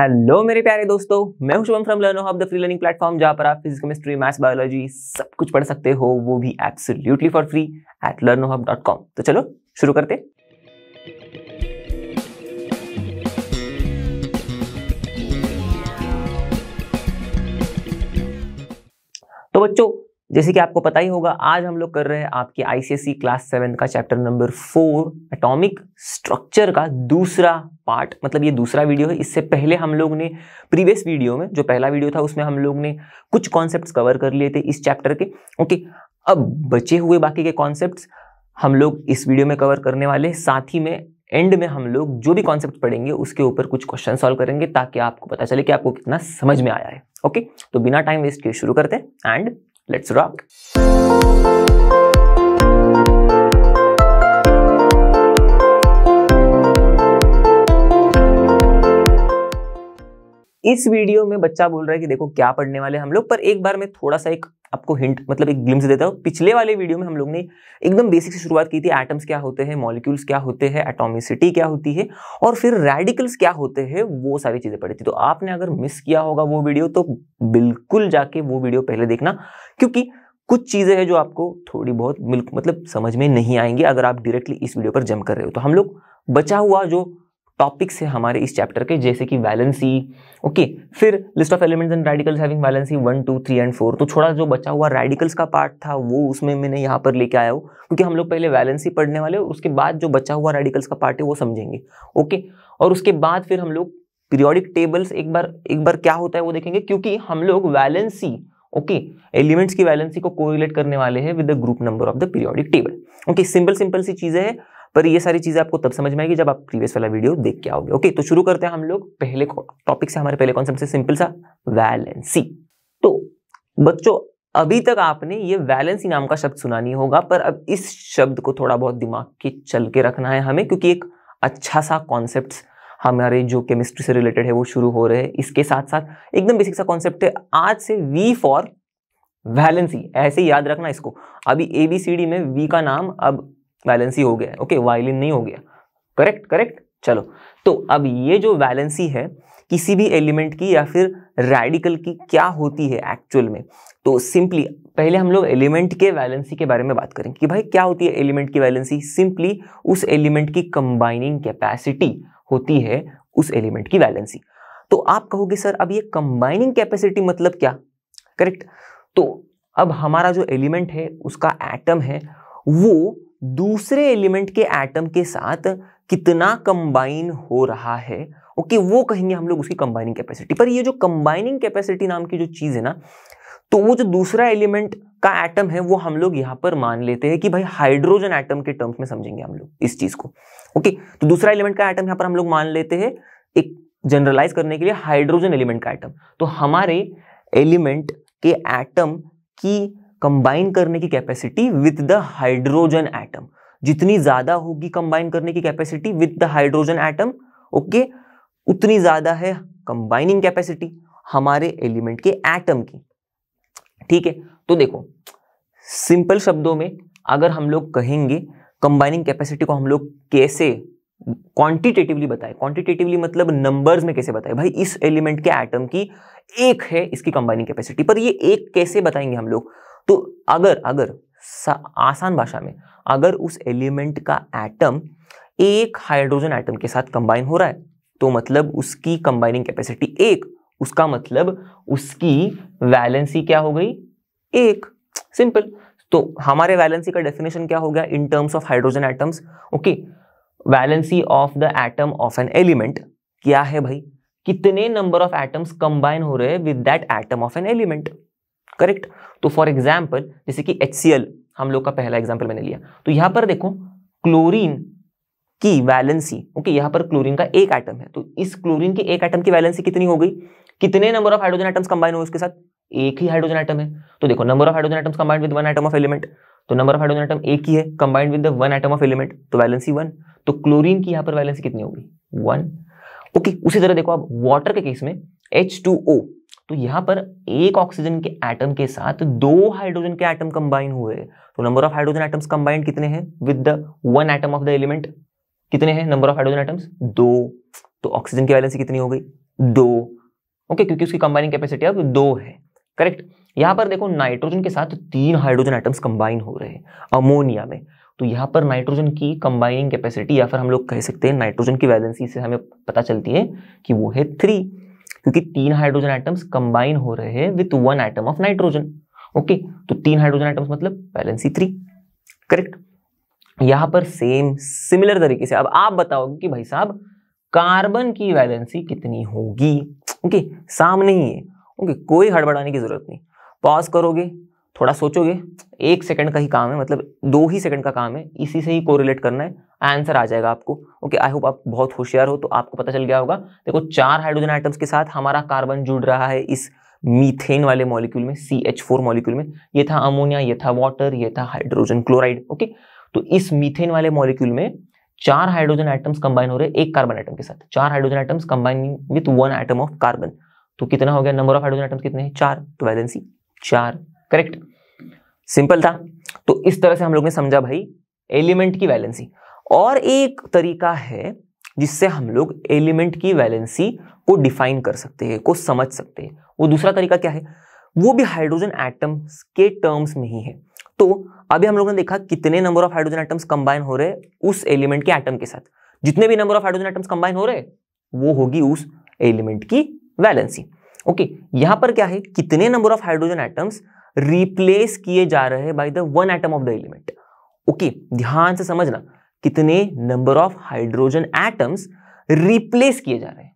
Hello मेरे प्यारे दोस्तों मैं हूं Shubham from Learno Hub the free learning platform जहां पर आप फिजिक्स केमिस्ट्री मैथ्स बायोलॉजी सब कुछ पढ़ सकते हो वो भी absolutely for free at Learno Hub dot com तो चलो शुरू करते तो बच्चों जैसे कि आपको पता ही होगा आज हम लोग कर रहे हैं आपके आईसीएससी क्लास सेवन का chapter number four atomic structure का दूसरा पार्ट मतलब ये दूसरा वीडियो है इससे पहले हम लोग ने प्रीवियस वीडियो में जो पहला वीडियो था उसमें हम लोग ने कुछ कॉन्सेप्ट कवर कर लिए थे इस चैप्टर के ओके अब बचे हुए बाकी के कॉन्सेप्ट हम लोग इस वीडियो में कवर करने वाले साथ ही में एंड में हम लोग जो भी कॉन्सेप्ट पढ़ेंगे उसके ऊपर कुछ क्वेश्चन सॉल्व करेंगे ताकि आपको पता चले कि आपको कितना समझ में आया है ओके तो बिना टाइम वेस्ट किए शुरू करते हैं एंड Let's rock! इस वीडियो में बच्चा बोल रहा है कि देखो क्या पढ़ने वाले हम लोग पर एक बार मैं थोड़ा सा एक आपको हिंट मतलब एक ग्लिम्स देता हूँ पिछले वाले वीडियो में हम लोग ने एकदम बेसिक से शुरुआत की थी एटम्स क्या होते हैं मॉलिक्यूल्स क्या होते हैं एटोमिसिटी क्या होती है और फिर रेडिकल्स क्या होते हैं वो सारी चीज़ें पढ़ी थी तो आपने अगर मिस किया होगा वो वीडियो तो बिल्कुल जाके वो वीडियो पहले देखना क्योंकि कुछ चीज़ें हैं जो आपको थोड़ी बहुत मतलब समझ में नहीं आएंगी अगर आप डायरेक्टली इस वीडियो पर जम कर रहे हो तो हम लोग बचा हुआ जो टॉपिक्स है हमारे इस चैप्टर के जैसे कि वैलेंसी ओके फिर list of elements and radicals having valency one two three and four तो थोड़ा जो बचा हुआ रेडिकल्स का पार्ट था वो उसमें मैंने यहाँ पर लेके आया हूँ क्योंकि हम लोग पहले वैलेंसी पढ़ने वाले और उसके बाद जो बचा हुआ रेडिकल्स का पार्ट है वो समझेंगे ओके और उसके बाद फिर हम लोग पीरियोडिक टेबल्स एक बार एक बार क्या होता है वो देखेंगे क्योंकि हम लोग वैलेंसी ओके एलिमेंट्स की वैलेंसी को कोरिलेट करने वाले हैं with the group number of the periodic table okay simple simple सी चीज़ें हैं पर ये सारी चीज़ें आपको तब समझ में आएगी जब आप प्रीवियस वाला वीडियो देख के आओगे ओके तो शुरू करते हैं हम लोग पहले टॉपिक से हमारे पहले कॉन्सेप्ट से सिंपल सा वैलेंसी तो बच्चों अभी तक आपने ये वैलेंसी नाम का शब्द सुना नहीं होगा पर अब इस शब्द को थोड़ा बहुत दिमाग के चल के रखना है हमें क्योंकि एक अच्छा सा कॉन्सेप्ट हमारे जो केमिस्ट्री से रिलेटेड है वो शुरू हो रहे हैं इसके साथ साथ एकदम बेसिक सा कॉन्सेप्ट है आज से वी फॉर वैलेंसी ऐसे याद रखना इसको अभी ए बी सी डी में वी का नाम अब वैलेंसी हो गया ओके वायलिन नहीं हो गया करेक्ट करेक्ट चलो तो अब ये जो वैलेंसी है किसी भी एलिमेंट की या फिर रेडिकल की क्या होती है एक्चुअल में तो सिंपली पहले हम लोग एलिमेंट के वैलेंसी के बारे में बात करेंगे कि भाई क्या होती है एलिमेंट की वैलेंसी सिंपली उस एलिमेंट की कंबाइनिंग कैपेसिटी होती है उस एलिमेंट की वैलेंसी तो आप कहोगे सर अब ये कंबाइनिंग कैपेसिटी मतलब क्या करेक्ट तो अब हमारा जो एलिमेंट है उसका एटम है वो दूसरे एलिमेंट के एटम के साथ कितना कंबाइन हो रहा है ओके वो कहेंगे हम लोग उसकी कंबाइनिंग कैपेसिटी पर ये जो कंबाइनिंग कैपेसिटी नाम की जो चीज़ है ना तो वो जो दूसरा एलिमेंट का एटम है वो हम लोग यहां पर मान लेते हैं कि भाई हाइड्रोजन एटम के टर्म्स में समझेंगे हम लोग इस चीज़ को ओके तो दूसरा एलिमेंट का एटम यहां पर हम लोग मान लेते हैं एक जनरलाइज करने के लिए हाइड्रोजन एलिमेंट का एटम तो हमारे एलिमेंट के एटम की कंबाइन करने की capacity with the hydrogen atom जितनी ज्यादा होगी कंबाइन करने की capacity with the hydrogen atom okay उतनी ज्यादा है कंबाइनिंग कैपेसिटी हमारे एलिमेंट के एटम की ठीक है तो देखो सिंपल शब्दों में अगर हम लोग कहेंगे कंबाइनिंग कैपेसिटी को हम लोग कैसे क्वांटिटेटिवली बताएं क्वांटिटेटिवली मतलब नंबर्स में कैसे बताएं भाई इस एलिमेंट के एटम की एक है इसकी कंबाइनिंग कैपेसिटी पर ये एक कैसे बताएंगे हम लोग तो अगर अगर आसान भाषा में अगर उस एलिमेंट का एटम एक हाइड्रोजन एटम के साथ कंबाइन हो रहा है तो मतलब उसकी कंबाइनिंग कैपेसिटी एक उसका मतलब उसकी वैलेंसी क्या हो गई एक सिंपल तो हमारे वैलेंसी का डेफिनेशन क्या हो गया in terms of hydrogen atoms okay valency of the atom of an element क्या है भाई कितने नंबर ऑफ एटम्स कंबाइन हो रहे हैं with that atom of an element correct तो फॉर एग्जाम्पल जैसे कि एच हम लोग का पहला एग्जाम्पल मैंने लिया तो यहां पर देखो क्लोरीन की वैलेंसी ओके यहां पर क्लोरीन का एक आइटम है तो इस क्लोरीन के एक आइटम की वैलेंसी कितनी हो गई कितने number of hydrogen atoms combine हो इसके साथ एक ही हाइड्रोजन आइटम है तो देखो number of hydrogen atoms combined with one atom of element तो नंबर ऑफ हाइड्रोजन आइटम एक ही है combined with one atom of element तो वैलेंसी वन तो क्लोरीन की यहां पर वैलेंसी कितनी होगी वन ओके उसी तरह देखो आप वाटर के केस में एच तो यहां पर एक ऑक्सीजन के एटम के साथ दो हाइड्रोजन के एटम कंबाइन हुए तो number of hydrogen atoms combined कितने हैं with the one atom of the element कितने हैं नंबर ऑफ हाइड्रोजन एटम्स दो तो ऑक्सीजन की वैलेंसी कितनी हो गई दो ओके okay, क्योंकि उसकी कंबाइनिंग कैपेसिटी अब दो है करेक्ट यहां पर देखो नाइट्रोजन के साथ तीन हाइड्रोजन एटम्स कंबाइन हो रहे हैं अमोनिया में तो यहां पर नाइट्रोजन की कंबाइनिंग कैपेसिटी या फिर हम लोग कह सकते हैं नाइट्रोजन की वैलेंसी से हमें पता चलती है कि वो है थ्री क्योंकि तीन हाइड्रोजन आइटम्स कंबाइन हो रहे हैं with one atom of nitrogen okay तो तीन हाइड्रोजन आइटम्स मतलब बैलेंसी थ्री करेक्ट यहां पर सेम सिमिलर तरीके से अब आप बताओगे कि भाई साहब कार्बन की वैलेंसी कितनी होगी ओके सामने ही है ओके कोई हड़बड़ाने की जरूरत नहीं पॉज करोगे थोड़ा सोचोगे एक सेकंड का ही काम है मतलब दो ही सेकंड का काम है इसी से ही कोरिलेट करना है आंसर आ जाएगा आपको ओके आई होप आप बहुत होशियार हो तो आपको पता चल गया होगा देखो चार हाइड्रोजन आइटम्स के साथ हमारा कार्बन जुड़ रहा है इस मीथेन वाले मॉलिक्यूल में सी एच फोर मॉलिक्यूल में ये था अमोनिया ये था वाटर ये था हाइड्रोजन क्लोराइड ओके तो इस मीथेन वाले मॉलिक्यूल में चार हाइड्रोजन आइटम्स कंबाइन हो रहे एक कार्बन आइटम के साथ चार hydrogen atoms combining with one atom of carbon तो कितना हो गया नंबर ऑफ हाइड्रोजन आइटम्स कितने हैं चार तो वैलेंसी चार करेक्ट सिंपल था तो इस तरह से हम लोग ने समझा भाई एलिमेंट की वैलेंसी और एक तरीका है जिससे हम लोग एलिमेंट की वैलेंसी को डिफाइन कर सकते हैं को समझ सकते हैं वो दूसरा तरीका क्या है वो भी हाइड्रोजन एटम्स के टर्म्स में ही है तो अभी हम लोगों ने देखा कितने number of hydrogen atoms combine हो रहे हैं उस एलिमेंट के एटम के साथ जितने भी number of hydrogen atoms combine हो रहे हैं वो होगी उस एलिमेंट की वैलेंसी ओके यहां पर क्या है कितने number of hydrogen atoms replace किए जा रहे हैं by the one atom of the element okay ध्यान से समझना कितने number of hydrogen atoms replace किए जा रहे हैं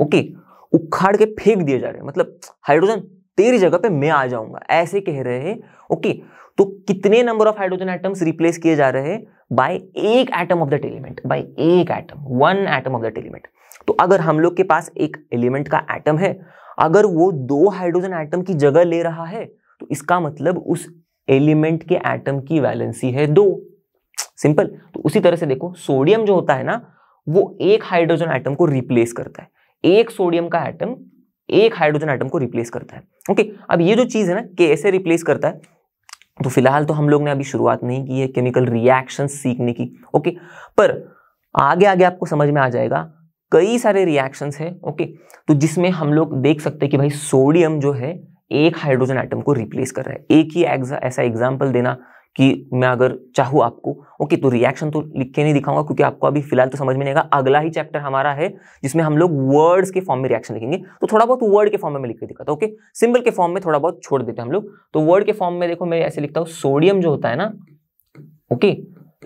ओके okay, उखाड़ के फेंक दिए जा रहे हैं मतलब हाइड्रोजन तेरी जगह पे मैं आ जाऊंगा ऐसे कह रहे हैं ओके okay, तो कितने number of hydrogen atoms replace किए जा रहे हैं बाय एक atom of that element by एक atom one atom of that element तो अगर हम लोग के पास एक एलिमेंट का एटम है अगर वो दो हाइड्रोजन एटम की जगह ले रहा है तो इसका मतलब उस एलिमेंट के एटम की वैलेंसी है दो सिंपल तो उसी तरह से देखो सोडियम जो होता है ना वो एक हाइड्रोजन एटम को रिप्लेस करता है एक सोडियम का एटम एक हाइड्रोजन एटम को रिप्लेस करता है ओके अब ये जो चीज़ है ना कैसे रिप्लेस करता है तो फिलहाल तो हम लोग ने अभी शुरुआत नहीं की है केमिकल रिएक्शन सीखने की ओके पर आगे आगे आपको समझ में आ जाएगा कई सारे रिएक्शंस है ओके तो जिसमें हम लोग देख सकते हैं कि भाई सोडियम जो है एक हाइड्रोजन आइटम को रिप्लेस कर रहा है एक ही ऐसा एग्जाम्पल देना कि मैं अगर चाहूँ आपको ओके तो रिएक्शन तो लिख के नहीं दिखाऊंगा क्योंकि आपको अभी फिलहाल तो समझ में नहीं आएगा अगला ही चैप्टर हमारा है जिसमें हम लोग वर्ड्स के फॉर्म में रिएक्शन लिखेंगे तो थोड़ा बहुत वर्ड के फॉर्म में लिख के दिखाता ओके सिंबल के फॉर्म में थोड़ा बहुत छोड़ देते हैं हम लोग तो वर्ड के फॉर्म में देखो मैं ऐसे लिखता हूँ सोडियम जो होता है ना ओके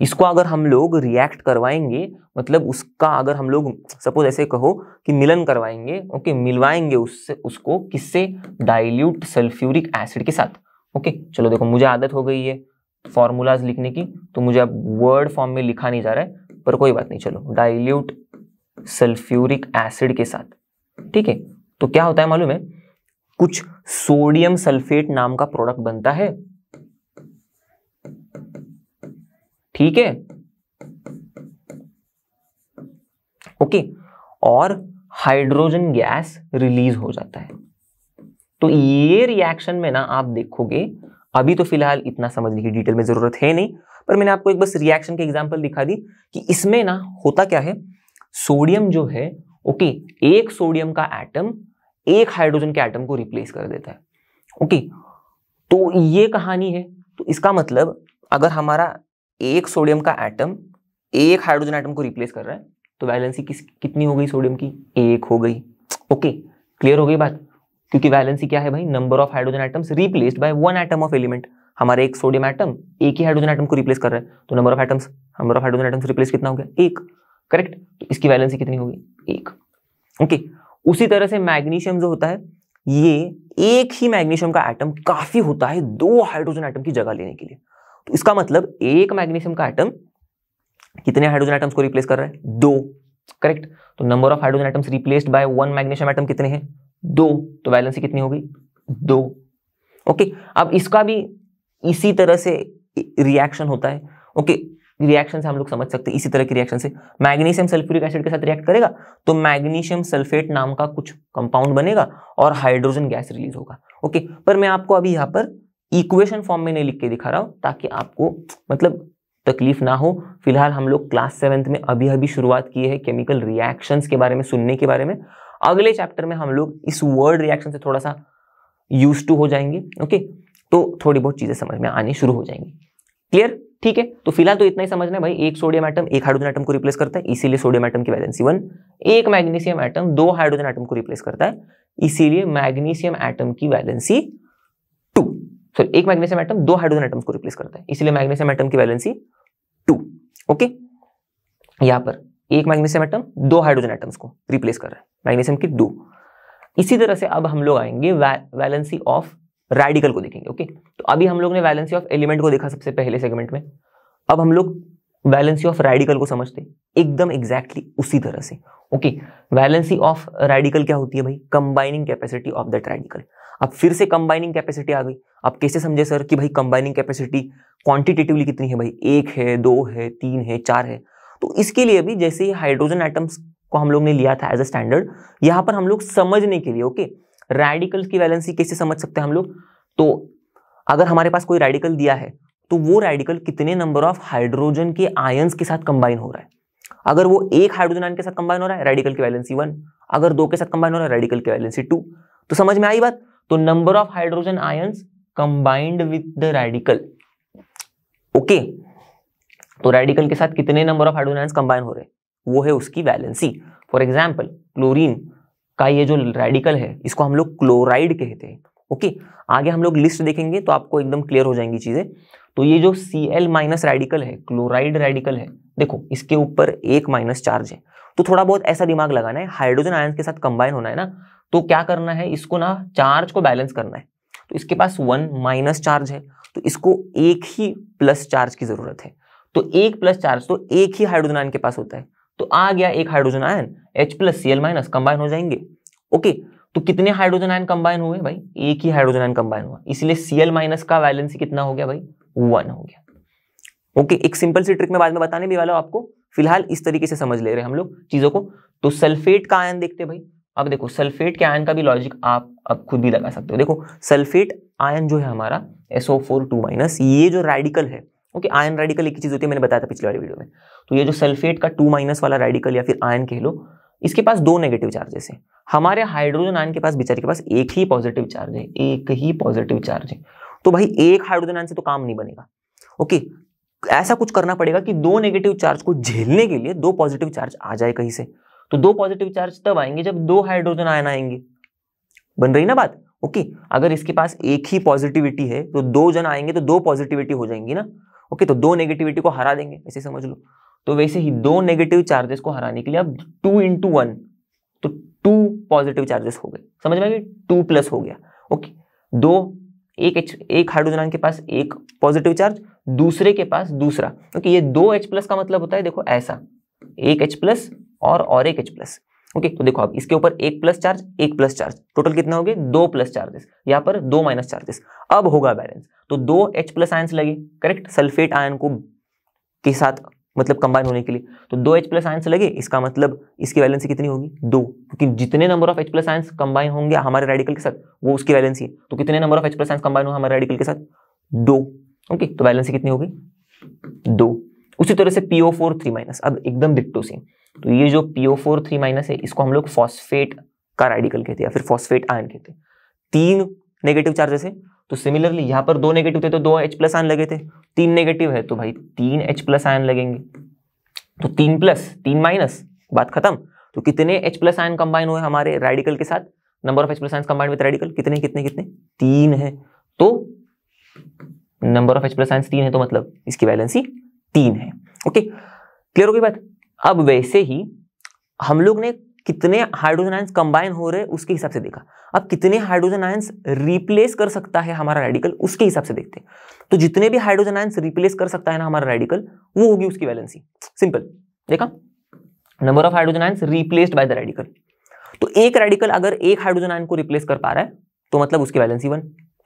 इसको अगर हम लोग रिएक्ट करवाएंगे मतलब उसका अगर हम लोग सपोज ऐसे कहो कि मिलन करवाएंगे ओके मिलवाएंगे उससे उसको किससे डाइल्यूट सल्फ्यूरिक एसिड के साथ ओके चलो देखो मुझे आदत हो गई है फॉर्मूलाज लिखने की तो मुझे अब वर्ड फॉर्म में लिखा नहीं जा रहा है पर कोई बात नहीं चलो डाइल्यूट सल्फ्यूरिक एसिड के साथ ठीक है तो क्या होता है मालूम है कुछ सोडियम सल्फेट नाम का प्रोडक्ट बनता है ठीक है ओके और हाइड्रोजन गैस रिलीज हो जाता है तो ये रिएक्शन में ना आप देखोगे अभी तो फिलहाल इतना समझने की डिटेल में जरूरत है नहीं पर मैंने आपको एक बस रिएक्शन के एग्जांपल दिखा दी कि इसमें ना होता क्या है सोडियम जो है ओके एक सोडियम का एटम एक हाइड्रोजन के एटम को रिप्लेस कर देता है ओके तो ये कहानी है तो इसका मतलब अगर हमारा एक सोडियम का एटम एक हाइड्रोजन एटम को रिप्लेस कर रहा है तो वैलेंसी किस कितनी हो गई सोडियम की एक हो गई ओके क्लियर हो गई बात क्योंकि वैलेंसी क्या है भाई number of hydrogen atoms replaced by one atom of element हमारे एक सोडियम एटम एक ही हाइड्रोजन एटम को रिप्लेस कर रहा है तो number of atoms number of hydrogen atoms replace कितना हो गया एक करेक्ट तो इसकी वैलेंसी कितनी होगी एक ओके उसी तरह से मैग्नीशियम जो होता है ये एक ही मैग्नीशियम का एटम काफी होता है दो हाइड्रोजन एटम की जगह लेने के लिए तो इसका मतलब एक मैग्नीशियम का आइटम कितने हाइड्रोजन आइटम्स को रिप्लेस कर रहा है दो करेक्ट तो number of hydrogen atoms replaced by one magnesium atom कितने हैं दो तो वैलेंसी कितनी होगी दो ओके okay, अब इसका भी इसी तरह से रिएक्शन होता है ओके okay, रिएक्शन से हम लोग समझ सकते हैं इसी तरह की रिएक्शन से मैग्नीशियम सल्फ्यूरिक एसिड के साथ रिएक्ट करेगा तो मैग्नीशियम सल्फेट नाम का कुछ कंपाउंड बनेगा और हाइड्रोजन गैस रिलीज होगा ओके okay, पर मैं आपको अभी यहां पर इक्वेशन फॉर्म में नहीं लिख के दिखा रहा हूँ ताकि आपको मतलब तकलीफ ना हो फिलहाल हम लोग क्लास सेवेंथ में अभी अभी शुरुआत की है केमिकल रिएक्शंस के बारे में सुनने के बारे में अगले चैप्टर में हम लोग इस वर्ड रिएक्शन से थोड़ा सा यूज टू हो जाएंगे ओके तो थोड़ी बहुत चीज़ें समझ में आनी शुरू हो जाएंगी क्लियर ठीक है तो फिलहाल तो इतना ही समझना है भाई एक सोडियम आइटम एक हाइड्रोजन आइटम को रिप्लेस करता है इसीलिए सोडियम आइटम की वैलेंसी वन एक मैग्नीशियम आइटम दो हाइड्रोजन आइटम को रिप्लेस करता है इसीलिए मैग्नीशियम आइटम की वैलेंसी सॉरी एक मैग्नेशियम एटम दो हाइड्रोजन आइटम्स को रिप्लेस करता है इसलिए मैग्नेशियम एटम की वैलेंसी टू ओके यहां पर एक मैग्नेशियम एटम दो हाइड्रोजन एटम्स को रिप्लेस कर रहा है मैग्नेशियम की दो इसी तरह से अब हम लोग आएंगे वैलेंसी ऑफ रेडिकल को देखेंगे ओके तो अभी हम लोग ने वैलेंसी ऑफ एलिमेंट को देखा सबसे पहले सेगमेंट में अब हम लोग वैलेंसी ऑफ रेडिकल को समझते एकदम एग्जैक्टली exactly उसी तरह से ओके वैलेंसी ऑफ रेडिकल क्या होती है भाई combining capacity of that radical अब फिर से कंबाइनिंग कैपेसिटी आ गई आप कैसे समझे सर कि भाई कंबाइनिंग कैपेसिटी क्वांटिटेटिवली कितनी है भाई एक है दो है तीन है चार है तो इसके लिए भी जैसे ही हाइड्रोजन आइटम्स को हम लोग ने लिया था एज अ स्टैंडर्ड यहाँ पर हम लोग समझने के लिए ओके रेडिकल्स की वैलेंसी कैसे समझ सकते हैं हम लोग तो अगर हमारे पास कोई रेडिकल दिया है तो वो रेडिकल कितने नंबर ऑफ हाइड्रोजन के आयन्स के साथ कंबाइन हो रहा है अगर वो एक हाइड्रोजन आयन के साथ कंबाइन हो रहा है रेडिकल की वैलेंसी वन अगर दो के साथ कंबाइन हो रहा है रेडिकल की वैलेंसी टू तो समझ में आई बात तो number of hydrogen ions combined with the radical okay तो रेडिकल के साथ कितने number of hydrogen ions combine हो रहे हैं वो है उसकी वैलेंसी फॉर एग्जाम्पल क्लोरीन का ये जो रेडिकल है इसको हम लोग क्लोराइड कहते हैं ओके आगे हम लोग लिस्ट देखेंगे तो आपको एकदम क्लियर हो जाएंगी चीज़ें तो ये जो सी एल माइनस रेडिकल है क्लोराइड रेडिकल है देखो इसके ऊपर एक माइनस चार्ज है तो थोड़ा बहुत ऐसा दिमाग लगाना है हाइड्रोजन आयन के साथ कंबाइन होना है ना तो क्या करना है इसको ना चार्ज को बैलेंस करना है तो इसके पास वन माइनस चार्ज है तो इसको एक ही प्लस चार्ज की ज़रूरत है तो एक प्लस चार्ज तो एक ही हाइड्रोजन आयन के पास होता है तो आ गया एक hydrogen ion H plus C L minus combine हो जाएंगे ओके तो कितने हाइड्रोजन आयन कंबाइन हुए भाई एक ही हाइड्रोजन आयन कंबाइन हुआ इसलिए सी एल माइनस का वैलेंसी कितना हो गया भाई वन हो गया ओके एक सिंपल सी ट्रिक में बाद में बताने भी वाला हूँ आपको फिलहाल इस तरीके से समझ ले रहे हैं हम लोग चीज़ों को तो सल्फेट का आयन देखते भाई अब देखो सल्फेट के आयन का भी लॉजिक आप अब खुद भी लगा सकते हो देखो सल्फेट आयन जो है हमारा एसओ फोर टू माइनस ये जो रेडिकल है ओके आयन रेडिकल एक चीज होती है मैंने बताया था पिछले वाले वीडियो में तो ये जो सल्फेट का टू माइनस वाला रेडिकल या फिर आयन कह लो इसके पास दो नेगेटिव चार्जेस है हमारे हाइड्रोजन आयन के पास बेचारे के पास एक ही पॉजिटिव चार्ज है एक ही पॉजिटिव चार्ज है तो भाई एक हाइड्रोजन आयन से तो काम नहीं बनेगा ओके ऐसा कुछ करना पड़ेगा कि दो नेगेटिव चार्ज को झेलने के लिए दो पॉजिटिव चार्ज आ जाए कहीं से तो दो पॉजिटिव चार्ज तब आएंगे जब दो हाइड्रोजन आयन आएंगे बन रही ना बात ओके अगर इसके पास एक ही पॉजिटिविटी है तो दो जन आएंगे तो दो पॉजिटिविटी हो जाएंगी ना ओके तो दो नेगेटिविटी को हरा देंगे ऐसे समझ लो तो वैसे ही दो नेगेटिव चार्जेस को हराने के लिए अब टू इंटू वन तो टू पॉजिटिव चार्जेस हो गए समझ में टू प्लस हो गया ओके दो एक एच एक हाइड्रोजन के पास एक पॉजिटिव चार्ज दूसरे के पास दूसरा ओके ये दो एच प्लस का मतलब होता है देखो ऐसा एक एच प्लस और और एक एच प्लस ओके तो देखो आप इसके ऊपर एक प्लस चार्ज एक प्लस चार्ज टोटल कितना हो गए दो प्लस चार्जेस यहाँ पर दो माइनस चार्जेस अब होगा बैलेंस तो दो एच प्लस आयन लगे करेक्ट सल्फेट आयन को के साथ मतलब कंबाइन होने के लिए तो दो एच प्लस आयंस लगे इसका मतलब इसकी वैलेंसी कितनी होगी दो क्योंकि जितने number of H plus ions combine होंगे हमारे रेडिकल के साथ वो उसकी वैलेंसी है तो कितने number of H plus ions combine होंगे हमारे रेडिकल के साथ दो ओके तो वैलेंसी कितनी होगी दो उसी तरह से पीओ फोर थ्री माइनस अब एकदम डिट्टो सेम तो ये जो पीओ फोर थ्री माइनस है इसको हम लोग फॉस्फेट का रेडिकल कहते हैं या फिर फॉस्फेट आयन कहते हैं तीन नेगेटिव चार्जेस है तो सिमिलरली यहाँ पर दो नेगेटिव थे तो दो एच प्लस आयन लगे थे तीन नेगेटिव है तो भाई तीन एच प्लस आयन लगेंगे तो तीन प्लस तीन माइनस बात खत्म तो कितने एच प्लस आयन कंबाइन हुए हमारे रेडिकल के साथ number of H plus ion combined with radical कितने कितने कितने तीन है तो number of H plus ion तीन है तो मतलब इसकी वैलेंसी तीन है ओके क्लियर होगी बात अब वैसे ही हम लोग ने कितने हाइड्रोजन आयंस कंबाइन हो रहे उसके हिसाब से देखा अब कितने हाइड्रोजन आयंस रिप्लेस कर सकता है हमारा रेडिकल उसके हिसाब से देखते हैं तो जितने भी हाइड्रोजन आयंस रिप्लेस कर सकता है ना हमारा रेडिकल वो होगी उसकी वैलेंसी सिंपल देखा number of hydrogen ions replaced by the radical तो एक रेडिकल अगर एक हाइड्रोजन आयन को रिप्लेस कर पा रहा है तो मतलब उसकी वैलेंसी वन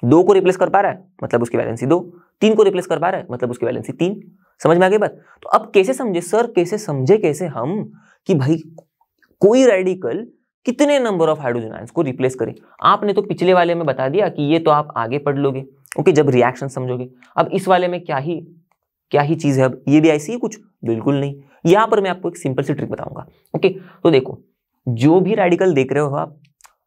दो को रिप्लेस कर पा रहा है मतलब उसकी वैलेंसी दो तीन को रिप्लेस कर पा रहा है मतलब उसकी वैलेंसी तीन समझ में आ गई बात तो अब कैसे समझे सर कैसे समझे कैसे हम कि भाई कोई रेडिकल कितने नंबर ऑफ हाइड्रोजन आयंस को रिप्लेस करे आपने तो पिछले वाले में बता दिया कि ये तो आप आगे पढ़ लोगे ओके जब रिएक्शन समझोगे अब इस वाले में क्या ही क्या ही चीज़ है अब ये भी ऐसी ही कुछ बिल्कुल नहीं यहां पर मैं आपको एक सिंपल सी ट्रिक बताऊंगा ओके तो देखो जो भी रेडिकल देख रहे हो आप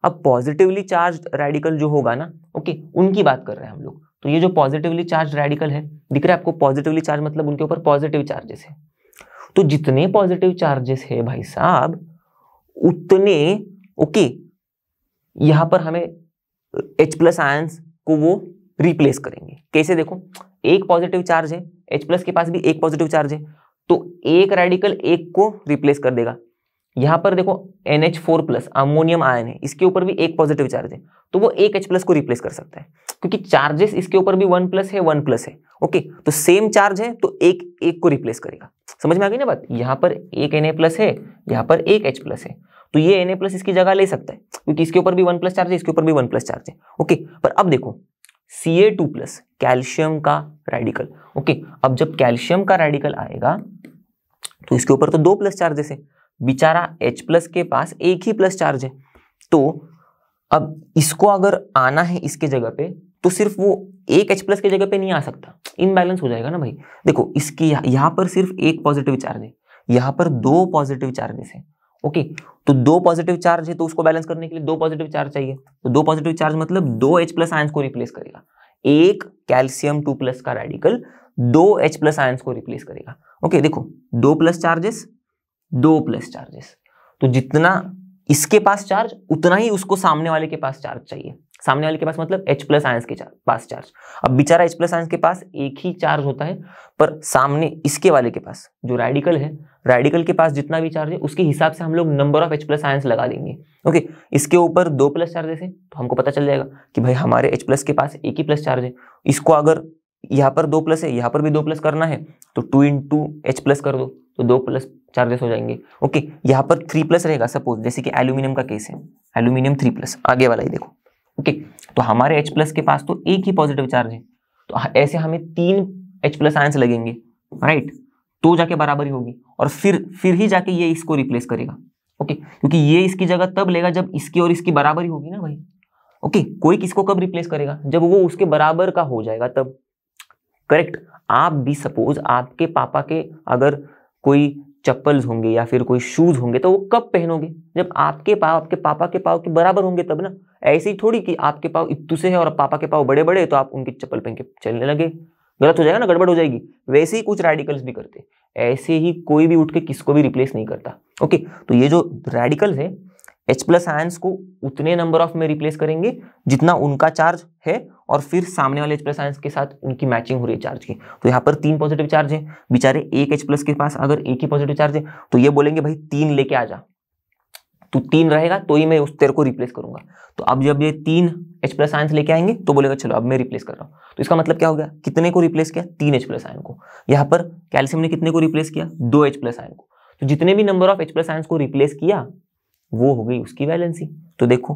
अब पॉजिटिवली चार्ज रेडिकल जो होगा ना ओके उनकी बात कर रहे हैं हम लोग तो ये जो पॉजिटिवली चार्ज रेडिकल है दिख रहा है आपको पॉजिटिवली चार्ज मतलब उनके ऊपर पॉजिटिव चार्जेस है तो जितने पॉजिटिव चार्जेस है भाई साहब उतने ओके यहां पर हमें एच प्लस आयंस को वो रिप्लेस करेंगे कैसे देखो एक पॉजिटिव चार्ज है एच प्लस के पास भी एक पॉजिटिव चार्ज है तो एक रेडिकल एक को रिप्लेस कर देगा यहाँ पर देखो N H four plus ammonium ion है इसके ऊपर भी एक पॉजिटिव चार्ज है तो वो एक एच प्लस को रिप्लेस कर सकता है क्योंकि चार्जेस इसके ऊपर भी वन प्लस है वन प्लस है ओके तो सेम चार्ज है तो एक एक को रिप्लेस करेगा समझ में आ गई ना बात यहाँ पर एक एन ए प्लस है यहाँ पर एक एच प्लस है तो ये एन ए प्लस इसकी जगह ले सकता है क्योंकि इसके ऊपर भी वन प्लस चार्ज है इसके ऊपर भी वन प्लस चार्ज है ओके पर अब देखो C A two plus calcium का रेडिकल ओके अब जब कैल्शियम का रेडिकल आएगा तो इसके ऊपर तो दो प्लस चार्जेस है बेचारा H प्लस के पास एक ही प्लस चार्ज है तो अब इसको अगर आना है इसके जगह पे तो सिर्फ वो एक एच प्लस के जगह पे नहीं आ सकता इनबैलेंस हो जाएगा ना भाई देखो इसकी यहाँ पर सिर्फ एक पॉजिटिव चार्ज है यहाँ पर दो पॉजिटिव चार्जेस है ओके तो दो पॉजिटिव चार्ज है तो उसको बैलेंस करने के लिए दो पॉजिटिव चार्ज चाहिए तो दो पॉजिटिव चार्ज मतलब दो एच प्लस आयंस को रिप्लेस करेगा एक कैल्शियम टू प्लस का रेडिकल दो एच प्लस आयंस को रिप्लेस करेगा ओके देखो दो प्लस चार्जेस दो प्लस चार्जेस तो जितना इसके पास चार्ज उतना ही उसको सामने वाले के पास चार्ज चाहिए सामने वाले के पास मतलब H प्लस आयंस के पास चार्ज अब बेचारा H प्लस आयंस के पास एक ही चार्ज होता है पर सामने इसके वाले के पास जो रेडिकल है रेडिकल के पास जितना भी चार्ज है उसके हिसाब से हम लोग number of H plus ions लगा देंगे ओके इसके ऊपर दो प्लस चार्जेस है तो हमको पता चल जाएगा कि भाई हमारे H प्लस के पास एक ही प्लस चार्ज है इसको अगर यहाँ पर दो प्लस है यहाँ पर भी दो प्लस करना है तो two in two H plus कर दो तो दो प्लस चार्जेस हो जाएंगे ओके यहाँ पर थ्री प्लस रहेगा सपोज जैसे कि एल्यूमिनियम का केस है एल्यूमिनियम थ्री प्लस आगे वाला ही देखो ओके तो हमारे एच प्लस के पास तो एक ही पॉजिटिव चार्ज है तो ऐसे हमें तीन एच प्लस आयंस लगेंगे राइट तो जाके बराबरी होगी और फिर फिर ही जाके ये इसको रिप्लेस करेगा ओके क्योंकि ये इसकी जगह तब लेगा जब इसकी और इसकी बराबरी होगी ना भाई ओके कोई किसको कब रिप्लेस करेगा जब वो उसके बराबर का हो जाएगा तब करेक्ट आप भी सपोज आपके पापा के अगर कोई चप्पल होंगे या फिर कोई शूज़ होंगे तो वो कब पहनोगे जब आपके पाव आपके पापा के पाव के बराबर होंगे तब ना ऐसे ही थोड़ी कि आपके पाव इतू से है और पापा के पाव बड़े बड़े तो आप उनकी चप्पल पहन के चलने लगे गलत हो जाएगा ना गड़बड़ हो जाएगी वैसे ही कुछ रेडिकल्स भी करते ऐसे ही कोई भी उठ के किसको भी रिप्लेस नहीं करता ओके तो ये जो रेडिकल्स है एच प्लस आयंस को उतने नंबर ऑफ में रिप्लेस करेंगे जितना उनका चार्ज है और फिर सामने वाले एच प्लस आयंस के साथ उनकी मैचिंग हो रही है चार्ज की तो यहाँ पर तीन पॉजिटिव चार्ज है बेचारे एक एच प्लस के पास अगर एक ही पॉजिटिव चार्ज है तो ये बोलेंगे भाई तीन लेके आ जा तो तीन रहेगा तो ही मैं उस तेरे को रिप्लेस करूंगा तो अब जब ये तीन एच प्लस आयंस लेके आएंगे तो बोलेगा चलो अब मैं रिप्लेस कर रहा हूँ तो इसका मतलब क्या हो गया कितने को रिप्लेस किया तीन एच प्लस आयन को यहाँ पर कैल्शियम ने कितने को रिप्लेस किया दो एच प्लस आयन को तो जितने भी number of H plus ions को रिप्लेस किया वो हो गई उसकी वैलेंसी तो देखो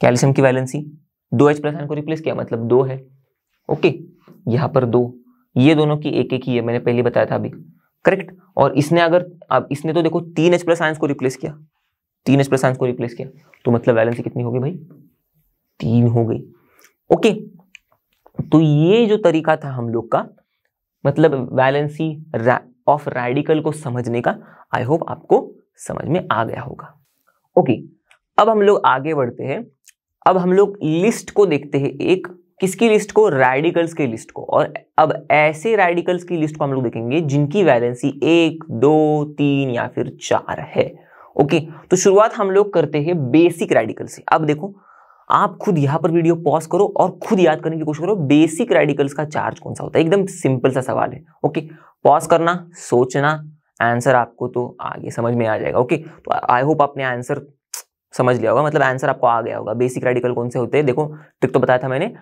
कैल्शियम की वैलेंसी दो एच प्लस को रिप्लेस किया मतलब दो है ओके यहाँ पर दो ये दोनों की एक एक ही है मैंने पहले बताया था अभी करेक्ट और इसने अगर अब इसने तो देखो तीन एच प्लस को रिप्लेस किया तीन एच प्लस को रिप्लेस किया तो मतलब वैलेंसी कितनी होगी भाई तीन हो गई ओके तो ये जो तरीका था हम लोग का मतलब वैलेंसी ऑफ रेडिकल को समझने का आई होप आपको समझ में आ गया होगा ओके अब हम लोग आगे बढ़ते हैं अब हम लोग लिस्ट को देखते हैं एक किसकी लिस्ट को रेडिकल्स की लिस्ट को और अब ऐसे रेडिकल्स की लिस्ट को हम लोग देखेंगे जिनकी वैलेंसी एक दो तीन या फिर चार है ओके तो शुरुआत हम लोग करते हैं बेसिक रेडिकल से अब देखो आप खुद यहां पर वीडियो पॉज करो और खुद याद करने की कोशिश करो बेसिक रेडिकल्स का चार्ज कौन सा होता है एकदम सिंपल सा सवाल है ओके पॉज करना सोचना आंसर आपको तो आगे समझ में आ जाएगा ओके तो आई होप आपने आंसर समझ लिया होगा मतलब आंसर आपको आ गया होगा बेसिक रेडिकल कौन से होते हैं देखो ट्रिक तो बताया था मैंने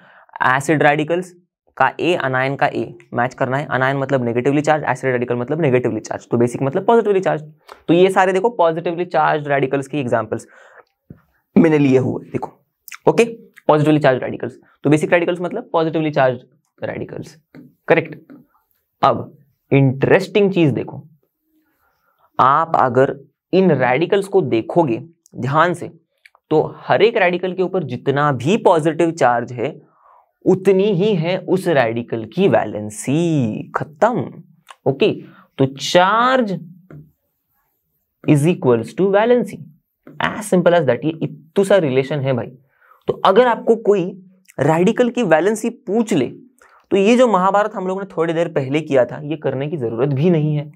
एसिड रेडिकल्स का ए अनायन का ए मैच करना है अनायन मतलब नेगेटिवली चार्ज एसिड रेडिकल मतलब नेगेटिवली चार्ज तो बेसिक मतलब पॉजिटिवली चार्ज तो ये सारे देखो पॉजिटिवली चार्ज रेडिकल्स की एग्जाम्पल्स मैंने लिए हुए देखो ओके पॉजिटिवली चार्ज रेडिकल्स तो बेसिक रेडिकल्स मतलब पॉजिटिवली चार्ज रेडिकल्स करेक्ट अब इंटरेस्टिंग चीज देखो आप अगर इन रेडिकल्स को देखोगे ध्यान से तो हर एक रेडिकल के ऊपर जितना भी पॉजिटिव चार्ज है उतनी ही है उस रेडिकल की वैलेंसी खत्म ओके तो charge is equals to valency as simple as that ये इतू सा रिलेशन है भाई तो अगर आपको कोई रेडिकल की वैलेंसी पूछ ले तो ये जो महाभारत हम लोगों ने थोड़ी देर पहले किया था ये करने की जरूरत भी नहीं है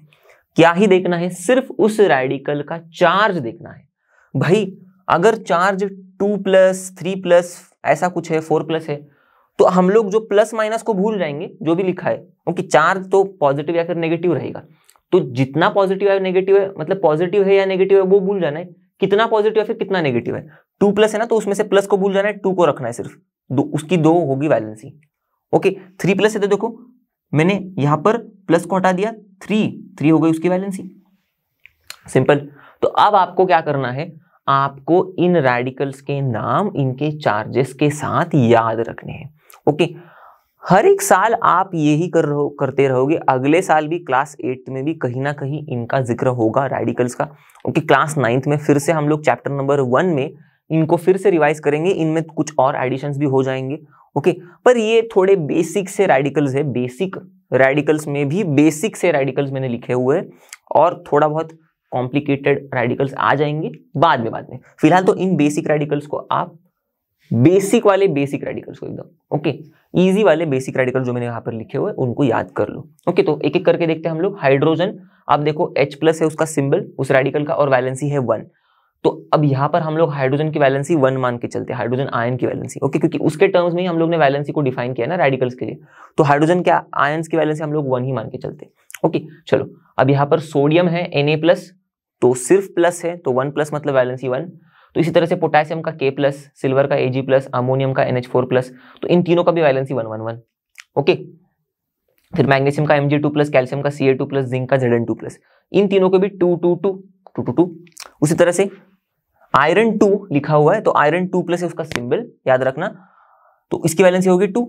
क्या ही देखना है सिर्फ उस रेडिकल का चार्ज देखना है भाई अगर charge two plus three plus ऐसा कुछ है फोर प्लस है तो हम लोग जो प्लस माइनस को भूल जाएंगे जो भी लिखा है क्योंकि चार्ज तो पॉजिटिव या फिर नेगेटिव रहेगा तो जितना पॉजिटिव है नेगेटिव है मतलब पॉजिटिव है या नेगेटिव है वो भूल जाना है कितना पॉजिटिव है फिर कितना नेगेटिव है टू प्लस है ना तो उसमें से प्लस को भूल जाना है टू को रखना है सिर्फ दो उसकी दो होगी वैलेंसी ओके थ्री प्लस है तो देखो मैंने यहां पर प्लस को हटा दिया थ्री थ्री हो गई उसकी वैलेंसी सिंपल तो अब आपको क्या करना है आपको इन रेडिकल्स के नाम इनके चार्जेस के साथ याद रखने हैं ओके हर एक साल आप यही कर रहो करते रहोगे अगले साल भी क्लास एट्थ में भी कहीं ना कहीं इनका जिक्र होगा रेडिकल्स का ओके क्लास नाइन्थ में फिर से हम लोग चैप्टर नंबर वन में इनको फिर से रिवाइज करेंगे इनमें कुछ और एडिशंस भी हो जाएंगे ओके पर ये थोड़े बेसिक से रेडिकल्स है बेसिक रेडिकल्स में भी बेसिक से रेडिकल्स मैंने लिखे हुए हैं और थोड़ा बहुत कॉम्प्लिकेटेड रेडिकल्स आ जाएंगे बाद में बाद में फिलहाल तो इन बेसिक रेडिकल्स को आप बेसिक वाले बेसिक रेडिकल्स को एकदम ओके इजी वाले बेसिक रेडिकल जो मैंने यहाँ पर लिखे हुए उनको याद कर लो ओके तो एक एक करके देखते हैं हम लोग हाइड्रोजन आप देखो H प्लस है उसका सिंबल उस रेडिकल का और वैलेंसी है वन तो अब यहाँ पर हम लोग हाइड्रोजन की वैलेंसी वन मान के चलते हाइड्रोजन आयन की वैलेंसी ओके क्योंकि उसके टर्म्स में ही हम लोग ने वैलेंसी को डिफाइन किया ना रेडिकल्स के लिए तो हाइड्रोजन क्या आयन्स की वैलेंसी हम लोग वन ही मान के चलते ओके चलो अब यहाँ पर सोडियम है एन तो सिर्फ प्लस है तो वन प्लस मतलब वैलेंसी वन तो इसी तरह से पोटेशियम का के प्लस सिल्वर का एजी प्लस अमोनियम का एनएच फोर प्लस तो इन तीनों का भी valency one one one okay फिर मैग्नीशियम का M G two plus calcium का C A two plus zinc का जेड एन टू प्लस इन तीनों के भी two two two two two two उसी तरह से आयरन टू लिखा हुआ है तो आयरन टू प्लस उसका सिंबल याद रखना तो इसकी वैलेंसी होगी टू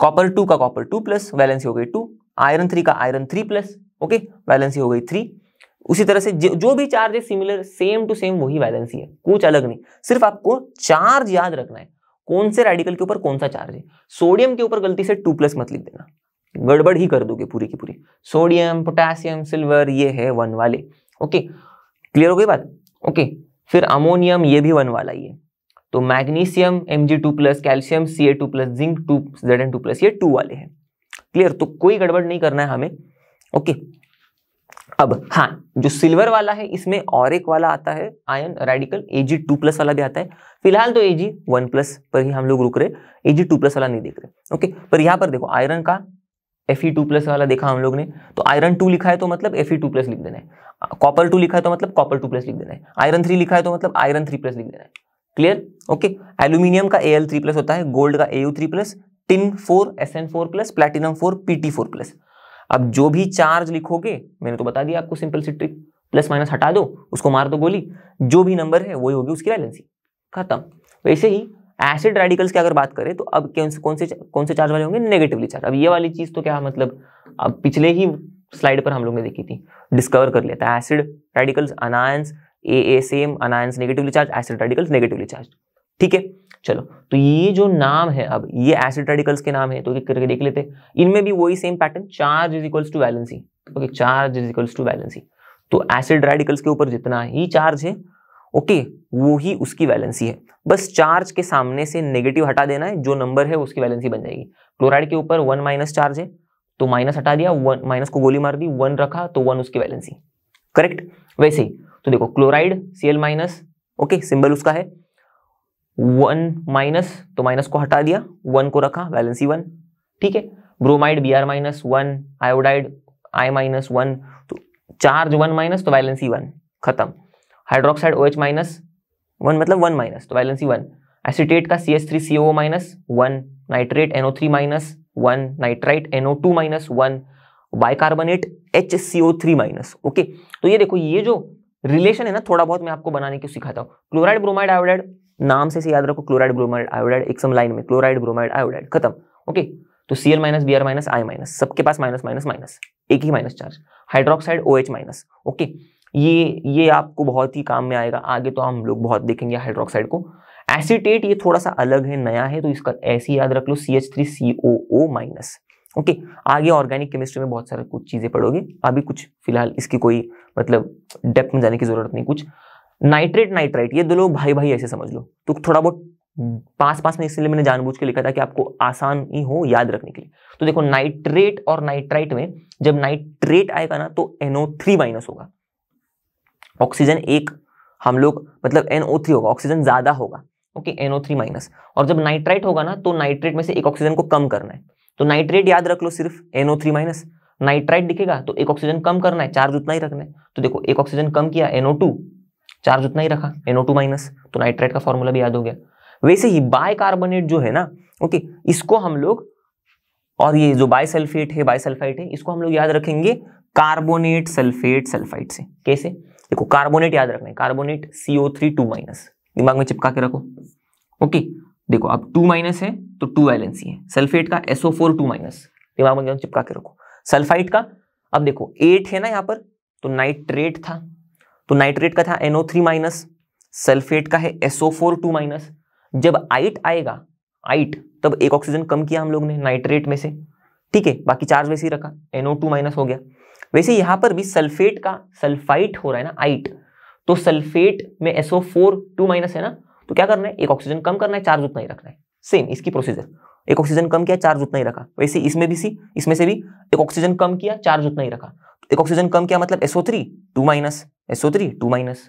कॉपर टू का कॉपर टू प्लस वैलेंसी हो गई टू आयरन थ्री का iron three plus okay valency हो गई थ्री उसी तरह से जो भी चार्ज है सिमिलर सेम टू सेम वही वैलेंसी है कुछ अलग नहीं सिर्फ आपको चार्ज याद रखना है कौन से रेडिकल के ऊपर कौन सा चार्ज है सोडियम के ऊपर गलती से टू प्लस मत लिख देना गड़बड़ ही कर दोगे पूरी की पूरी सोडियम पोटेशियम सिल्वर ये है वन वाले ओके क्लियर हो गई बात ओके फिर अमोनियम ये भी वन वाला ही है तो magnesium M G two plus calcium C A two plus zinc two Z N two plus ये टू वाले हैं क्लियर तो कोई गड़बड़ नहीं करना है हमें ओके अब हाँ जो सिल्वर वाला है इसमें और एक वाला आता है ion radical A G two plus वाला भी आता है फिलहाल तो ए जी वन प्लस पर ही हम लोग रुक रहे ए जी टू प्लस वाला नहीं देख रहे ओके पर यहाँ पर देखो आयरन का एफ ई टू प्लस वाला देखा हम लोग ने तो आयरन टू लिखा है तो मतलब एफ ई टू प्लस लिख देना है कॉपर टू लिखा है तो मतलब कॉपर टू प्लस लिख देना है आयरन थ्री लिखा है तो मतलब आयरन थ्री प्लस लिख देना है क्लियर ओके एल्यूमिनियम का ए एल थ्री प्लस होता है गोल्ड का A U three plus tin four S N four plus platinum four P T four plus अब जो भी चार्ज लिखोगे मैंने तो बता दिया आपको सिंपल सी ट्रिक प्लस माइनस हटा दो उसको मार दो गोली जो भी नंबर है वही होगी उसकी वैलेंसी खत्म वैसे ही एसिड रेडिकल्स की अगर बात करें तो अब कौन से कौन से कौन से चार्ज वाले होंगे नेगेटिवली चार्ज अब ये वाली चीज़ तो क्या मतलब अब पिछले ही स्लाइड पर हम लोग ने देखी थी डिस्कवर कर लिया था एसिड रेडिकल्स अनायंस ए ए same anions negatively charge acid radicals negatively charge ठीक है चलो तो ये जो नाम है अब ये एसिड रेडिकल्स के नाम है तो करके देख लेते इनमें भी वही same pattern charge is equals to valency okay charge is equals to valency तो एसिड रेडिकल्स के ऊपर जितना ही चार्ज है ओके वो ही उसकी वैलेंसी है बस चार्ज के सामने से नेगेटिव हटा देना है जो नंबर है उसकी वैलेंसी बन जाएगी क्लोराइड के ऊपर वन माइनस चार्ज है तो माइनस हटा दिया वन माइनस को गोली मार दी वन रखा तो वन उसकी वैलेंसी करेक्ट वैसे ही तो देखो chloride C L minus okay symbol उसका है वन माइनस तो माइनस को हटा दिया वन को रखा वैलेंसी वन ठीक है bromide B R minus one iodide I minus one तो चार्ज वन माइनस तो वैलेंसी वन खत्म hydroxide O H minus one मतलब वन माइनस तो वैलेंसी वन एसिटेट का C S three C O minus one nitrate NO three minus one nitrite NO two minus one bicarbonate H C O three minus okay तो ये देखो ये जो relation है ना थोड़ा बहुत मैं आपको बनाने की सिखाता हूँ क्लोराइड ब्रोमाइड आयोडाइड नाम से से याद रखो क्लोराइड ब्रोमाइड आयोडाइड एक सम लाइन में क्लोराइड ब्रोमाइड आयोडाइड खत्म ओके तो C L minus B R minus I minus सबके पास माइनस माइनस माइनस एक ही minus charge hydroxide O H minus okay ये ये आपको बहुत ही काम में आएगा आगे तो हम लोग बहुत देखेंगे हाइड्रोक्साइड को एसिटेट ये थोड़ा सा अलग है नया है तो इसका ऐसे याद रख लो C H three C O O minus okay आगे ऑर्गेनिक केमिस्ट्री में बहुत सारे कुछ चीज़ें पढ़ोगे अभी कुछ फिलहाल इसकी कोई मतलब डेप्थ में जाने की ज़रूरत नहीं कुछ नाइट्रेट नाइट्राइट ये दोनों भाई भाई ऐसे समझ लो तो थोड़ा बहुत पास पास में इसलिए मैंने जानबूझ के लिखा था कि आपको आसान ही हो याद रखने के लिए तो देखो नाइट्रेट और नाइट्राइट में जब नाइट्रेट आएगा ना तो एनओ थ्री माइनस होगा ऑक्सीजन एक हम लोग मतलब एनओ थ्री होगा ऑक्सीजन ज़्यादा होगा ओके एन थ्री माइनस और जब नाइट्राइट होगा ना तो नाइट्रेट में से एक ऑक्सीजन को कम करना है तो नाइट्रेट याद रख लो सिर्फ एनओ थ्री माइनस नाइट्राइट दिखेगा तो एक ऑक्सीजन कम करना है चार्ज उतना ही रखना है तो देखो एक ऑक्सीजन कम किया एनओ टू चार्ज उतना ही रखा एनओ टू माइनस तो नाइट्राइट का फॉर्मूला भी याद हो गया वैसे ही बाय कार्बोनेट जो है ना ओके इसको हम लोग और ये जो बाय सल्फेट है बाय सल्फाइट है इसको हम लोग याद रखेंगे कार्बोनेट सल्फेट सल्फाइट से कैसे देखो कार्बोनेट याद रखना है carbonate CO three two minus दिमाग में चिपका के रखो ओके देखो अब टू माइनस है तो टू वैलेंसी है सल्फेट का एसओ फोर टू माइनस दिमाग में चिपका के रखो सल्फाइट का अब देखो एट है ना यहाँ पर तो नाइट्रेट था तो नाइट्रेट का था एनओ थ्री माइनस सल्फेट का है एसओ फोर टू माइनस जब आइट आएगा आइट तब एक ऑक्सीजन कम किया हम लोग ने नाइट्रेट में से ठीक है बाकी चार्ज वैसे ही रखा एनओ टू माइनस हो गया वैसे यहां पर भी सल्फेट का सल्फाइट हो रहा है ना आइट तो सल्फेट में एसओ फोर टू माइनस है ना तो क्या करना है एक ऑक्सीजन कम करना है चार्ज उतना ही रखना है सेम इसकी प्रोसीजर एक ऑक्सीजन कम किया चार्ज उतना ही रखा वैसे इसमें भी सी इसमें से भी एक ऑक्सीजन कम किया चार्ज उतना ही रखा तो एक ऑक्सीजन कम किया मतलब SO three two minus SO three two minus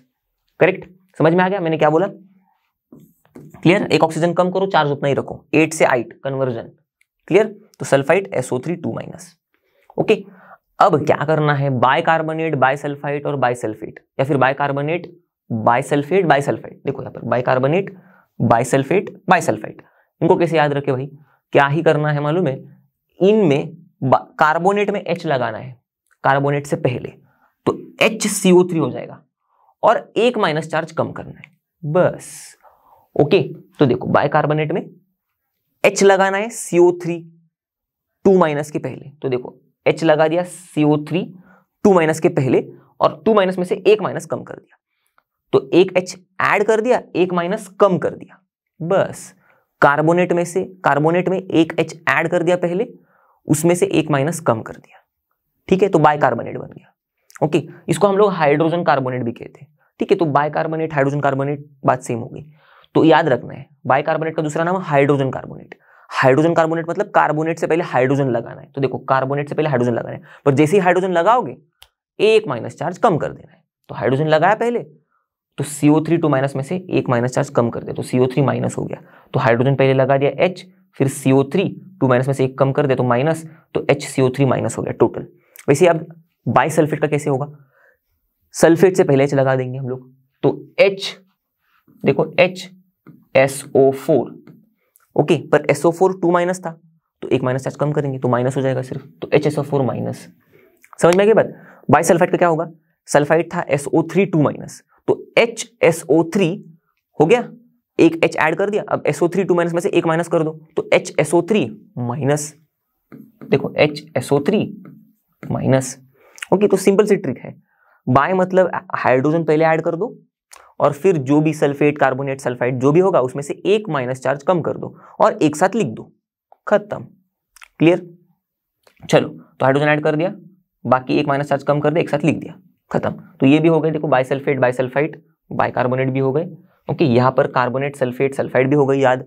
correct समझ में आ गया मैंने क्या बोला क्लियर एक ऑक्सीजन कम करो चार्ज उतना ही रखो एट से आइट कन्वर्जन क्लियर तो sulphite SO three two minus okay अब क्या करना है बायकार्बोनेट बायसल्फाइट और बायसल्फेट या फिर बायकार्बोनेट बायसल्फेट बायसल्फाइट देखो यहां पर बायकार्बोनेट बायसल्फेट बायसल्फाइट इनको कैसे याद रखे भाई क्या ही करना है मालूम है इनमें कार्बोनेट में एच लगाना है कार्बोनेट से पहले तो एच सीओ थ्री हो जाएगा और एक माइनस चार्ज कम करना है बस ओके तो देखो बायकार्बोनेट में एच लगाना है सीओ थ्री टू माइनस के पहले तो देखो एच लगा दिया सीओ थ्री टू माइनस के पहले और टू माइनस में से एक माइनस कम कर दिया तो एक एच एड कर दिया एक माइनस कम कर दिया बस कार्बोनेट में से कार्बोनेट में एक एच एड कर दिया पहले उसमें से एक माइनस कम कर दिया ठीक है तो बाय कार्बोनेट बन गया ओके इसको हम लोग हाइड्रोजन कार्बोनेट भी कहते हैं ठीक है तो बाय कार्बोनेट हाइड्रोजन कार्बोनेट बात सेम होगी तो याद रखना है बाय कार्बोनेट का दूसरा नाम हाइड्रोजन कार्बोनेट हाइड्रोजन कार्बोनेट मतलब कार्बोनेट से पहले हाइड्रोजन लगाना है तो देखो कार्बोनेट से पहले हाइड्रोजन लगाना है पर जैसे ही हाइड्रोजन लगाओगे एक माइनस चार्ज कम कर देना है तो हाइड्रोजन लगाया पहले तो सीओ थ्री टू माइनस में से एक माइनस चार्ज कम कर दे तो सीओ थ्री माइनस हो गया तो हाइड्रोजन पहले लगा दिया एच फिर सीओ थ्री टू माइनस में से एक कम कर दे तो माइनस तो H C O three minus हो गया टोटल वैसे अब बाई सल्फेट का कैसे होगा सल्फेट से पहले एच लगा देंगे हम लोग तो एच देखो H S O four okay पर एसओ फोर टू माइनस था तो एक माइनस चार्ज कम करेंगे तो माइनस हो जाएगा सिर्फ तो H S O four minus समझ में आगे बात बाई सल्फाइड का क्या होगा सल्फाइड था S O three two minus तो एच एस ओ थ्री हो गया एक एच ऐड कर दिया अब S O three two minus में से एक माइनस कर दो तो H S O three minus देखो H S O three minus okay तो सिंपल सी ट्रिक है बाय मतलब हाइड्रोजन पहले ऐड कर दो और फिर जो भी सल्फेट कार्बोनेट सल्फाइड जो भी होगा उसमें से एक माइनस चार्ज कम कर दो और एक साथ लिख दो खत्म क्लियर चलो तो हाइड्रोजन ऐड कर दिया बाकी एक माइनस चार्ज कम कर दे एक साथ लिख दिया खत्म तो ये भी हो गए देखो बाइसल्फेट बाइसल्फाइट बाइकार्बोनेट भी हो गए ओके यहाँ पर कार्बोनेट सल्फेट सल्फाइड भी हो गई याद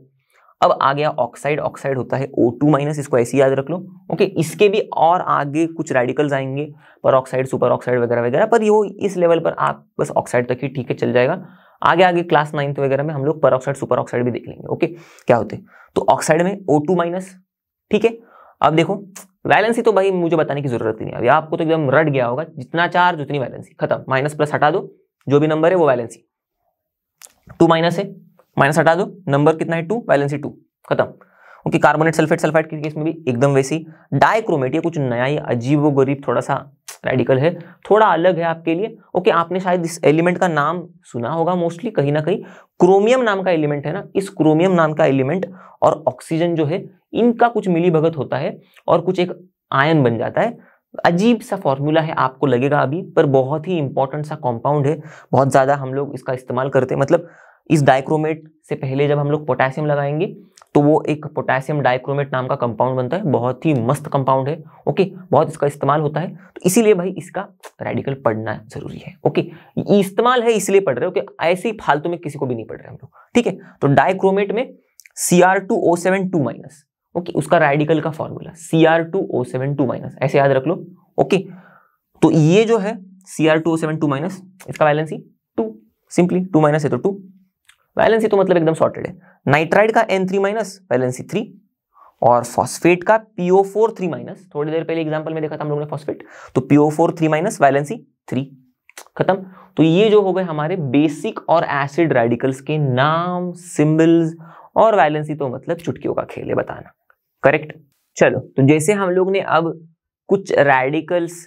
अब आ गया ऑक्साइड ऑक्साइड होता है ओ टू माइनस इसको ऐसे याद रख लो ओके इसके भी और आगे कुछ रेडिकल्स आएंगे पर ऑक्साइड सुपर ऑक्साइड वगैरह वगैरह पर यो इस लेवल पर आप बस ऑक्साइड तक ही ठीक है चल जाएगा आगे आगे क्लास नाइन्थ वगैरह में हम लोग पर ऑक्साइड सुपर ऑक्साइड भी देख लेंगे ओके क्या होते तो ऑक्साइड में ओ टू माइनस ठीक है अब देखो वैलेंसी तो भाई मुझे बताने की जरूरत ही नहीं अभी आपको तो एकदम रट गया होगा जितना चार्ज उतनी वैलेंसी खत्म माइनस प्लस हटा दो जो भी नंबर है वो वैलेंसी टू माइनस है माइनस हटा दो नंबर कितना है टू बैलेंस टू खत्म ओके कार्बोनेट सल्फेट सल्फाइट के केस में भी एकदम वैसी डायक्रोमेट ये कुछ नया ही अजीब वो गरीब थोड़ा सा रेडिकल है थोड़ा अलग है आपके लिए ओके आपने शायद इस एलिमेंट का नाम सुना होगा मोस्टली कहीं ना कहीं क्रोमियम नाम का एलिमेंट है ना इस क्रोमियम नाम का एलिमेंट और ऑक्सीजन जो है इनका कुछ मिली होता है और कुछ एक आयन बन जाता है अजीब सा फॉर्मूला है आपको लगेगा अभी पर बहुत ही इंपॉर्टेंट सा कॉम्पाउंड है बहुत ज़्यादा हम लोग इसका इस्तेमाल करते हैं मतलब इस डाइक्रोमेट से पहले जब हम लोग पोटेशियम लगाएंगे तो वो एक पोटेशियम डाइक्रोमेट नाम का कंपाउंड बनता है बहुत ही मस्त कंपाउंड है ओके बहुत इसका इस्तेमाल होता है तो इसीलिए भाई इसका रेडिकल पढ़ना जरूरी है ओके इस्तेमाल है इसलिए पढ़ रहे हो कि ऐसे ही फालतू में किसी को भी नहीं पढ़ रहे हम लोग ठीक है तो डाइक्रोमेट में C R two O seven two minus okay उसका रेडिकल का formula C R two O seven two minus ऐसे याद रख लो ओके तो ये जो है C R two O seven two minus इसका बैलेंस ही टू सिंपली टू माइनस है तो टू वैलेंसी तो मतलब एकदम सॉर्टेड है नाइट्राइड का N three minus valency three और फॉस्फेट का पीओ फोर थ्री माइनस थोड़ी देर पहले एग्जाम्पल में देखा था हम लोगों ने फॉस्फेट तो PO four three minus valency three खत्म तो ये जो हो गए हमारे बेसिक और एसिड रेडिकल्स के नाम सिंबल्स और वैलेंसी तो मतलब चुटकियों का खेल है बताना करेक्ट चलो तो जैसे हम लोग ने अब कुछ रेडिकल्स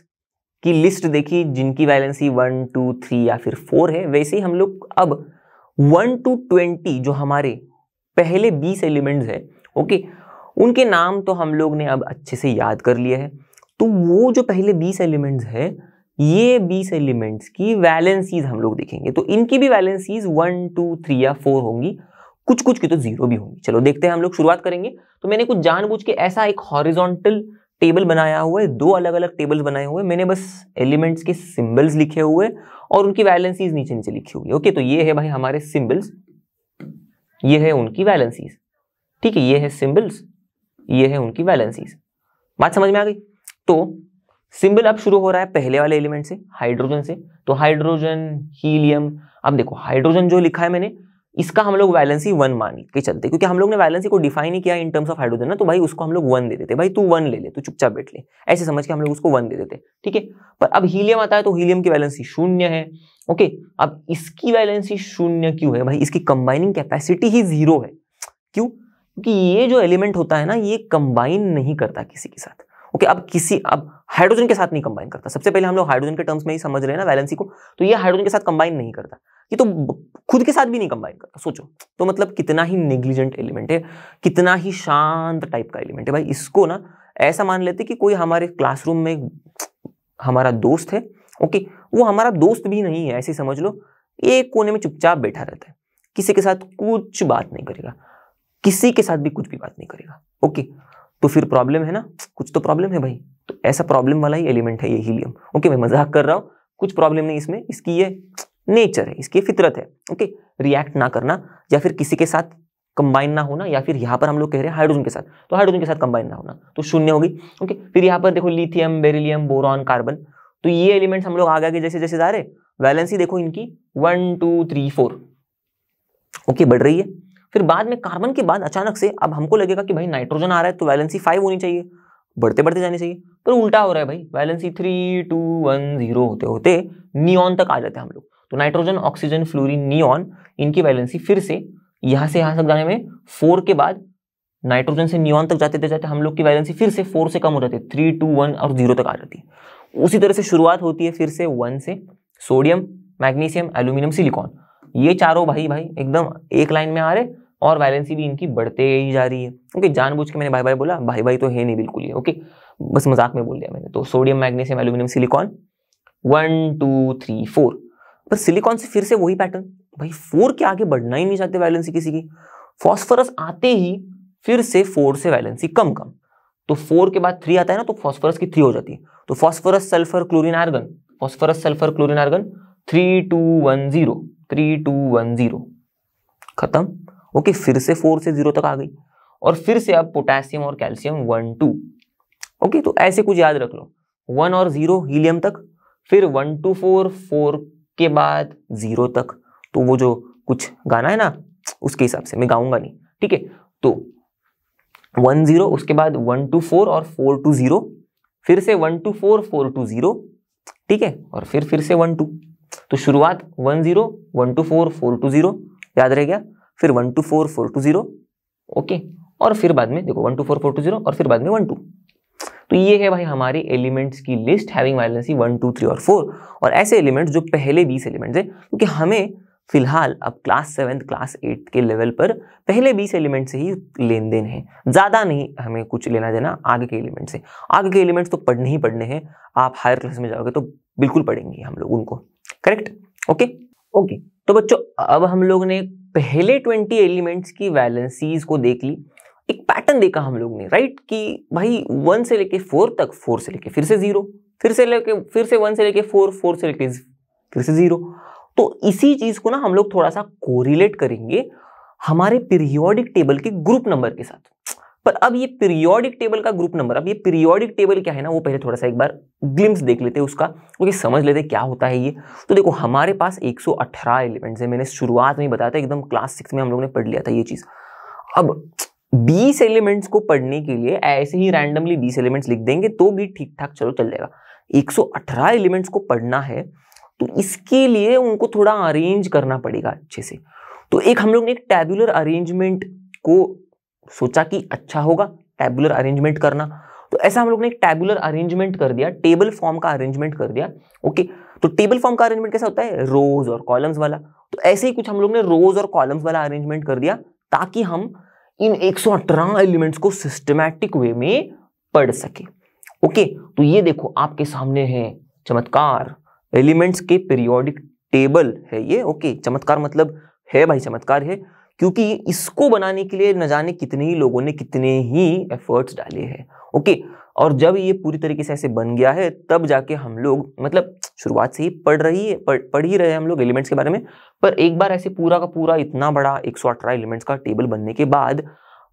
की लिस्ट देखी जिनकी वैलेंसी वन टू थ्री या फिर फोर है वैसे ही हम लोग अब वन टू ट्वेंटी जो हमारे पहले बीस एलिमेंट्स है ओके उनके नाम तो हम लोग ने अब अच्छे से याद कर लिया है तो वो जो पहले बीस एलिमेंट्स है ये बीस एलिमेंट्स की वैलेंसीज हम लोग देखेंगे तो इनकी भी वैलेंसीज वन टू थ्री या फोर होंगी कुछ कुछ की तो जीरो भी होंगी चलो देखते हैं हम लोग शुरुआत करेंगे तो मैंने कुछ जानबूझ के ऐसा एक हॉरिजॉन्टल टेबल बनाया हुआ है दो अलग अलग टेबल्स बनाए हुए मैंने बस एलिमेंट्स के सिंबल्स लिखे हुए और उनकी वैलेंसीज नीचे नीचे लिखी हुई ओके तो ये है भाई हमारे सिंबल्स ये है उनकी वैलेंसीज ठीक है ये है सिंबल्स ये है उनकी वैलेंसीज बात समझ में आ गई तो सिंबल अब शुरू हो रहा है पहले वाले एलिमेंट से हाइड्रोजन से तो हाइड्रोजन हीलियम अब देखो हाइड्रोजन जो लिखा है मैंने इसका हम लोग वैलेंसी वन मान के चलते क्योंकि हम लोग ने वैलेंसी को डिफाइन ही किया इन टर्म्स ऑफ हाइड्रोजन ना तो भाई उसको हम लोग वन दे देते भाई तू वन ले ले तू चुपचाप बैठ ले ऐसे समझ के हम लोग उसको वन दे देते ठीक है पर अब हीलियम आता है तो हीलियम की वैलेंसी शून्य है ओके अब इसकी वैलेंसी शून्य क्यों है भाई इसकी कंबाइनिंग कैपेसिटी ही जीरो है क्यों क्योंकि ये जो एलिमेंट होता है ना ये कंबाइन नहीं करता किसी के साथ ओके अब किसी अब हाइड्रोजन के साथ नहीं कंबाइन करता सबसे पहले हम लोग हाइड्रोजन के टर्म्स में ही समझ रहे हैं ना वैलेंसी को तो ये हाइड्रोजन के साथ कंबाइन नहीं करता ये तो खुद के साथ भी नहीं कंबाइन करता सोचो तो मतलब कितना ही नेग्लिजेंट एलिमेंट है कितना ही शांत टाइप का एलिमेंट है भाई इसको ना ऐसा मान लेते कि कोई हमारे क्लासरूम में हमारा दोस्त है ओके वो हमारा दोस्त भी नहीं है ऐसे समझ लो एक कोने में चुपचाप बैठा रहता है किसी के साथ कुछ बात नहीं करेगा किसी के साथ भी कुछ भी बात नहीं करेगा ओके तो फिर प्रॉब्लम है ना कुछ तो प्रॉब्लम है भाई तो ऐसा प्रॉब्लम वाला ही एलिमेंट है ये हीलियम ओके मैं मजाक कर रहा हूँ कुछ प्रॉब्लम नहीं इसमें इसकी ये नेचर है इसकी फितरत है ओके रिएक्ट ना करना या फिर किसी के साथ कंबाइन ना होना या फिर यहाँ पर हम लोग कह रहे हैं हाइड्रोजन के साथ तो हाइड्रोजन के साथ कंबाइन ना होना तो शून्य होगी ओके फिर यहाँ पर देखो लिथियम बेरिलियम बोरॉन कार्बन तो ये एलिमेंट्स हम लोग आगे आगे जैसे जैसे जा रहे वैलेंसी देखो इनकी one two three four okay बढ़ रही है फिर बाद में कार्बन के बाद अचानक से अब हमको लगेगा कि भाई नाइट्रोजन आ रहा है तो वैलेंसी फाइव होनी चाहिए बढ़ते बढ़ते जानी चाहिए पर उल्टा हो रहा है भाई valency three two one zero होते होते नियॉन तक आ जाते हैं हम लोग तो नाइट्रोजन ऑक्सीजन फ्लोरीन नियॉन इनकी वैलेंसी फिर से यहाँ से यहाँ तक जाने में फोर के बाद नाइट्रोजन से नियॉन तक जाते जाते हम लोग की वैलेंसी फिर से फोर से कम हो जाती है थ्री टू वन और जीरो तक आ जाती है उसी तरह से शुरुआत होती है फिर से वन से सोडियम मैग्नीशियम एल्यूमिनियम सिलिकॉन ये चारों भाई भाई एकदम एक लाइन में आ रहे और वायलेंसी भी इनकी बढ़ते ही जा रही है ओके जानबूझ के मैंने भाई भाई बोला भाई भाई तो है नहीं बिल्कुल ये ओके बस मजाक में बोल दिया मैंने तो sodium magnesium aluminium silicon one two three four पर सिलिकॉन से फिर से वही पैटर्न भाई फोर के आगे बढ़ना ही नहीं चाहते वैलेंसी किसी की फॉस्फरस आते ही फिर से फोर से वैलेंसी कम कम तो फोर के बाद थ्री आता है ना तो फॉस्फरस की थ्री हो जाती है तो phosphorus sulphur chlorine argon phosphorus sulphur chlorine argon three two one zero three two one zero खत्म ओके फिर से फोर से जीरो तक आ गई और फिर से अब पोटेशियम और कैल्शियम वन टू ओके तो ऐसे कुछ याद रख लो वन और जीरो हीलियम तक फिर वन टू फोर फोर के बाद जीरो तक तो वो जो कुछ गाना है ना उसके हिसाब से मैं गाऊंगा नहीं ठीक है तो वन जीरो उसके बाद वन टू फोर और फोर टू जीरो फिर से one two four four two zero ठीक है और फिर फिर से वन टू तो शुरुआत one zero one two four four two zero याद रह गया फिर one two four four two zero okay और फिर बाद में देखो one two four four two zero और फिर बाद में वन टू तो ये है भाई हमारे एलिमेंट्स की list having valency one two three और फोर और ऐसे एलिमेंट्स जो पहले बीस एलिमेंट्स हैं क्योंकि हमें फिलहाल अब क्लास सेवेंथ क्लास एट के लेवल पर पहले बीस एलिमेंट से ही लेन देन है ज़्यादा नहीं हमें कुछ लेना देना आगे के एलिमेंट से आगे के एलिमेंट्स तो पढ़ने ही पढ़ने हैं आप हायर क्लास में जाओगे तो बिल्कुल पढ़ेंगे हम लोग उनको करेक्ट ओके ओके तो बच्चों अब हम लोग ने पहले ट्वेंटी एलिमेंट्स की वैलेंसीज को देख ली एक पैटर्न देखा हम लोग ने राइट कि भाई वन से लेके फोर तक फोर से लेके फिर से जीरो फिर से लेके फिर से वन से लेके फोर फोर से लेके फिर से जीरो तो इसी चीज को ना हम लोग थोड़ा सा कोरिलेट करेंगे हमारे पीरियोडिक टेबल के ग्रुप नंबर के साथ पर अब ये पीरियोडिक टेबल का ग्रुप नंबर अब ये पीरियोडिक टेबल क्या है ना वो पहले थोड़ा सा एक बार ग्लिम्स देख लेते हैं उसका क्योंकि तो समझ लेते क्या होता है ये तो देखो हमारे पास 118 एलिमेंट्स है मैंने शुरुआत में ही बताया था एकदम क्लास सिक्स में हम लोगों ने पढ़ लिया था ये चीज़ अब 20 एलिमेंट्स को पढ़ने के लिए ऐसे ही रैंडमली बीस एलिमेंट्स लिख देंगे तो भी ठीक ठाक चलो चल जाएगा 118 एलिमेंट्स को पढ़ना है तो इसके लिए उनको थोड़ा अरेंज करना पड़ेगा अच्छे से तो एक हम लोग ने एक टेबुलर अरेंजमेंट को सोचा कि अच्छा होगा टैबुलर अरेंजमेंट करना तो ऐसा हम लोग ने एक टैबुलर अरेंजमेंट कर दिया टेबल फॉर्म का अरेंजमेंट कर दिया ओके तो टेबल फॉर्म का अरेंजमेंट कैसा होता है रोज और कॉलम्स वाला तो ऐसे ही कुछ हम लोग ने रोज और कॉलम्स वाला अरेंजमेंट कर दिया ताकि हम इन एक एलिमेंट्स को सिस्टमैटिक वे में पढ़ सके ओके तो ये देखो आपके सामने है चमत्कार एलिमेंट्स के पीरियोडिक टेबल है ये ओके चमत्कार मतलब है भाई चमत्कार है क्योंकि इसको बनाने के लिए न जाने कितने ही लोगों ने कितने ही एफर्ट्स डाले हैं ओके और जब ये पूरी तरीके से ऐसे बन गया है तब जाके हम लोग मतलब शुरुआत से ही पढ़ रही है पढ़ पढ़ ही रहे हैं हम लोग एलिमेंट्स के बारे में पर एक बार ऐसे पूरा का पूरा इतना बड़ा एक सौ अठारह एलिमेंट्स का टेबल बनने के बाद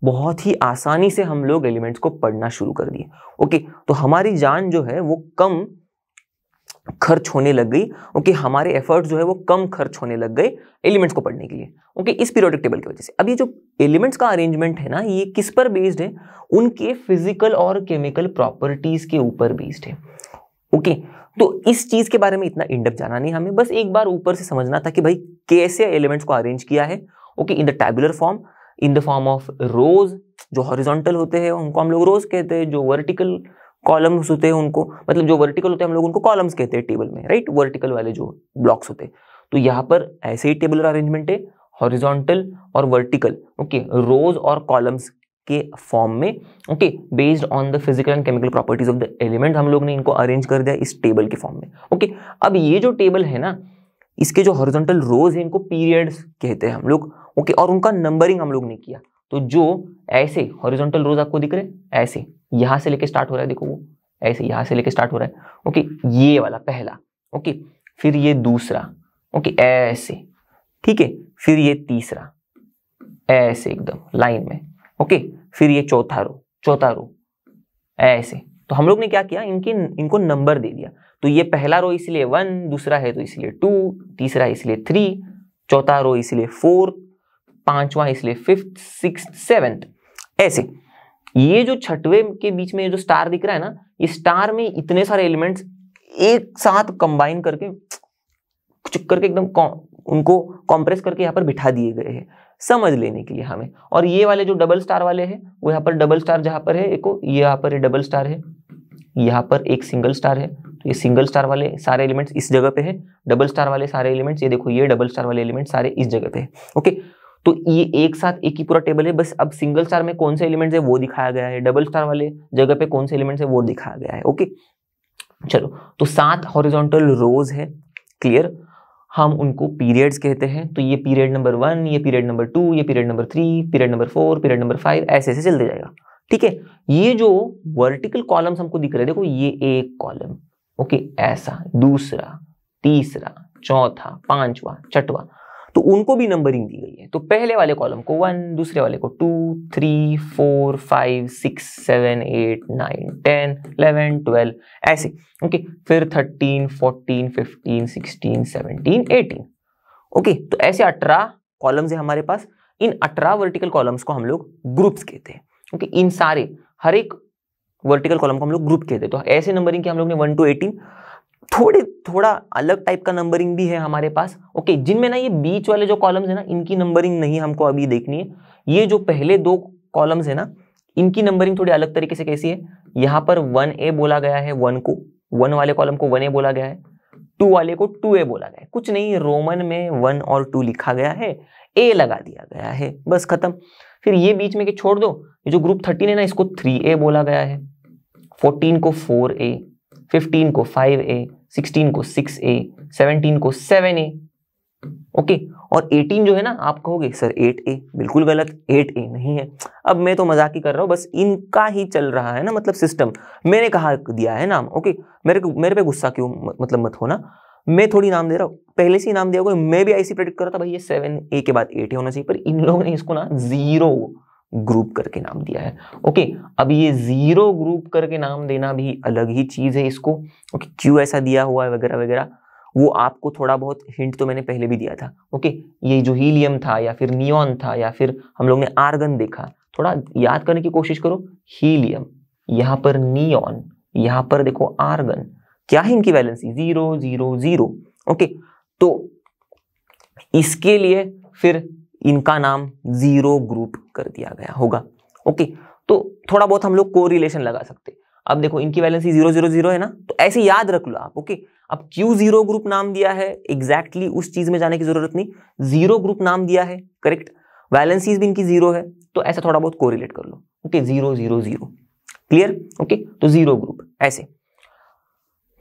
बहुत ही आसानी से हम लोग एलिमेंट्स को पढ़ना शुरू कर दिए ओके तो हमारी जान जो है वो कम खर्च होने लग गई ओके हमारे एफर्ट्स जो है वो कम खर्च होने लग गए एलिमेंट्स को पढ़ने के लिए ओके इस पीरियोडिक टेबल की वजह से अब ये जो एलिमेंट्स का अरेंजमेंट है ना ये किस पर बेस्ड है उनके फिजिकल और केमिकल प्रॉपर्टीज के ऊपर बेस्ड है ओके okay, तो इस चीज के बारे में इतना इंडप जाना नहीं हमें बस एक बार ऊपर से समझना था कि भाई कैसे एलिमेंट्स को अरेंज किया है okay in the tabular form in the form of rows जो हॉरिजॉन्टल होते हैं उनको हम लोग रोज कहते हैं जो वर्टिकल कॉलम्स होते हैं उनको मतलब जो वर्टिकल होते हैं हम लोग उनको कॉलम्स कहते हैं टेबल में राइट वर्टिकल वाले जो ब्लॉक्स होते हैं तो यहाँ पर ऐसे ही टेबल अरेंजमेंट है हॉरिजॉन्टल और वर्टिकल ओके रोज और कॉलम्स के फॉर्म में okay based on the physical and chemical properties of the element हम लोग ने इनको अरेंज कर दिया इस टेबल के फॉर्म में ओके okay, अब ये जो टेबल है ना इसके जो हॉरिजॉन्टल रोज है इनको पीरियड्स कहते हैं हम लोग ओके okay, और उनका नंबरिंग हम लोग ने किया तो जो ऐसे हॉरिजॉन्टल रोज आपको दिख रहे ऐसे यहां से लेके स्टार्ट हो रहा है देखो वो ऐसे यहां से लेके स्टार्ट हो रहा है ओके ये वाला पहला ओके फिर ये दूसरा ओके ऐसे ठीक है फिर ये तीसरा ऐसे एकदम लाइन में ओके फिर ये चौथा रो चौथा रो ऐसे तो हम लोग ने क्या किया इनकी इनको नंबर दे दिया तो ये पहला रो इसलिए वन दूसरा है तो इसलिए टू तीसरा इसलिए थ्री चौथा रो इसलिए फोर पांचवा इसलिए फिफ्थ सिक्स सेवेंथ ऐसे ये जो छठवे के बीच में ये जो स्टार दिख रहा है ना ये स्टार में इतने सारे एलिमेंट्स एक साथ कंबाइन करके चुक करके एकदम उनको कॉम्प्रेस करके यहाँ पर बिठा दिए गए हैं समझ लेने के लिए हमें और ये वाले जो डबल स्टार वाले हैं वो यहाँ पर डबल स्टार जहाँ पर है एक यहाँ पर डबल स्टार है यहाँ पर एक सिंगल स्टार है तो ये सिंगल स्टार वाले सारे एलिमेंट्स इस जगह पे है डबल स्टार वाले सारे एलिमेंट्स ये देखो ये डबल स्टार वाले एलिमेंट्स सारे इस जगह पे है ओके तो ये एक साथ एक ही पूरा टेबल है बस अब सिंगल स्टार में कौन से एलिमेंट है वो दिखाया गया है डबल स्टार वाले जगह पे कौन से एलिमेंट है वो दिखाया गया है ओके चलो तो सात हॉरिजॉन्टल रोज है क्लियर हम उनको पीरियड्स कहते हैं तो ये पीरियड नंबर वन ये पीरियड नंबर टू ये period number three period number four period number five ऐसे ऐसे चलते जाएगा ठीक है ये जो वर्टिकल कॉलम्स हमको दिख रहे हैं देखो ये एक कॉलम ओके ऐसा दूसरा तीसरा चौथा पांचवा छठवा तो उनको भी नंबरिंग दी गई है तो पहले वाले कॉलम को वन दूसरे वाले को two three four five six seven eight nine ten eleven twelve ऐसे ओके फिर thirteen fourteen fifteen sixteen seventeen eighteen okay तो ऐसे अठारह कॉलम्स है हमारे पास इन अठारह वर्टिकल कॉलम्स को हम लोग ग्रुप्स कहते हैं ओके इन सारे हर एक वर्टिकल कॉलम को हम लोग ग्रुप कहते हैं तो ऐसे नंबरिंग की हम लोग ने वन टू एटीन थोड़े थोड़ा अलग टाइप का नंबरिंग भी है हमारे पास ओके जिनमें ना ये बीच वाले जो कॉलम्स है ना इनकी नंबरिंग नहीं हमको अभी देखनी है ये जो पहले दो कॉलम्स है ना इनकी नंबरिंग थोड़ी अलग तरीके से कैसी है यहाँ पर वन ए बोला गया है वन को वन वाले कॉलम को वन ए बोला गया है टू वाले को टू ए बोला गया है कुछ नहीं रोमन में वन और टू लिखा गया है ए लगा दिया गया है बस खत्म फिर ये बीच में के छोड़ दो ये जो ग्रुप थर्टीन है ना इसको थ्री ए बोला गया है फोर्टीन को फोर ए फिफ्टीन को फाइव ए सिक्सटीन को सिक्स ए सेवनटीन को सेवन ए ओके और एटीन जो है ना आप कहोगे सर एट ए बिल्कुल गलत एट ए नहीं है अब मैं तो मजाक ही कर रहा हूँ बस इनका ही चल रहा है ना मतलब सिस्टम मैंने कहा दिया है नाम ओके मेरे को मेरे पे गुस्सा क्यों मतलब मत होना मैं थोड़ी नाम दे रहा हूँ पहले से ही नाम दिया मैं भी ऐसी प्रेडिक्ट कर रहा था भाई ये सेवन ए के बाद एट ए होना चाहिए पर इन लोगों ने इसको ना जीरो ग्रुप करके नाम दिया है ओके अब ये जीरो ग्रुप करके नाम देना भी अलग ही चीज़ है इसको ओके क्यों ऐसा दिया हुआ है वगैरह वगैरह वो आपको थोड़ा बहुत हिंट तो मैंने पहले भी दिया था ओके ये जो हीलियम था या फिर नियॉन था या फिर हम लोग ने आर्गन देखा थोड़ा याद करने की कोशिश करो हीलियम यहाँ पर नियॉन यहाँ पर देखो आर्गन क्या है इनकी valency zero zero zero okay तो इसके लिए फिर इनका नाम जीरो ग्रुप कर दिया गया होगा ओके तो थोड़ा बहुत हम लोग को लगा सकते अब देखो इनकी वैलेंसी जीरो जीरो जीरो है ना तो ऐसे याद रख लो आप ओके अब क्यू जीरो ग्रुप नाम दिया है एग्जैक्टली exactly उस चीज में जाने की जरूरत नहीं जीरो ग्रुप नाम दिया है करेक्ट वैलेंसीज भी इनकी जीरो है तो ऐसा थोड़ा बहुत कोरिलेट कर लो okay zero zero zero clear okay तो जीरो ग्रुप ऐसे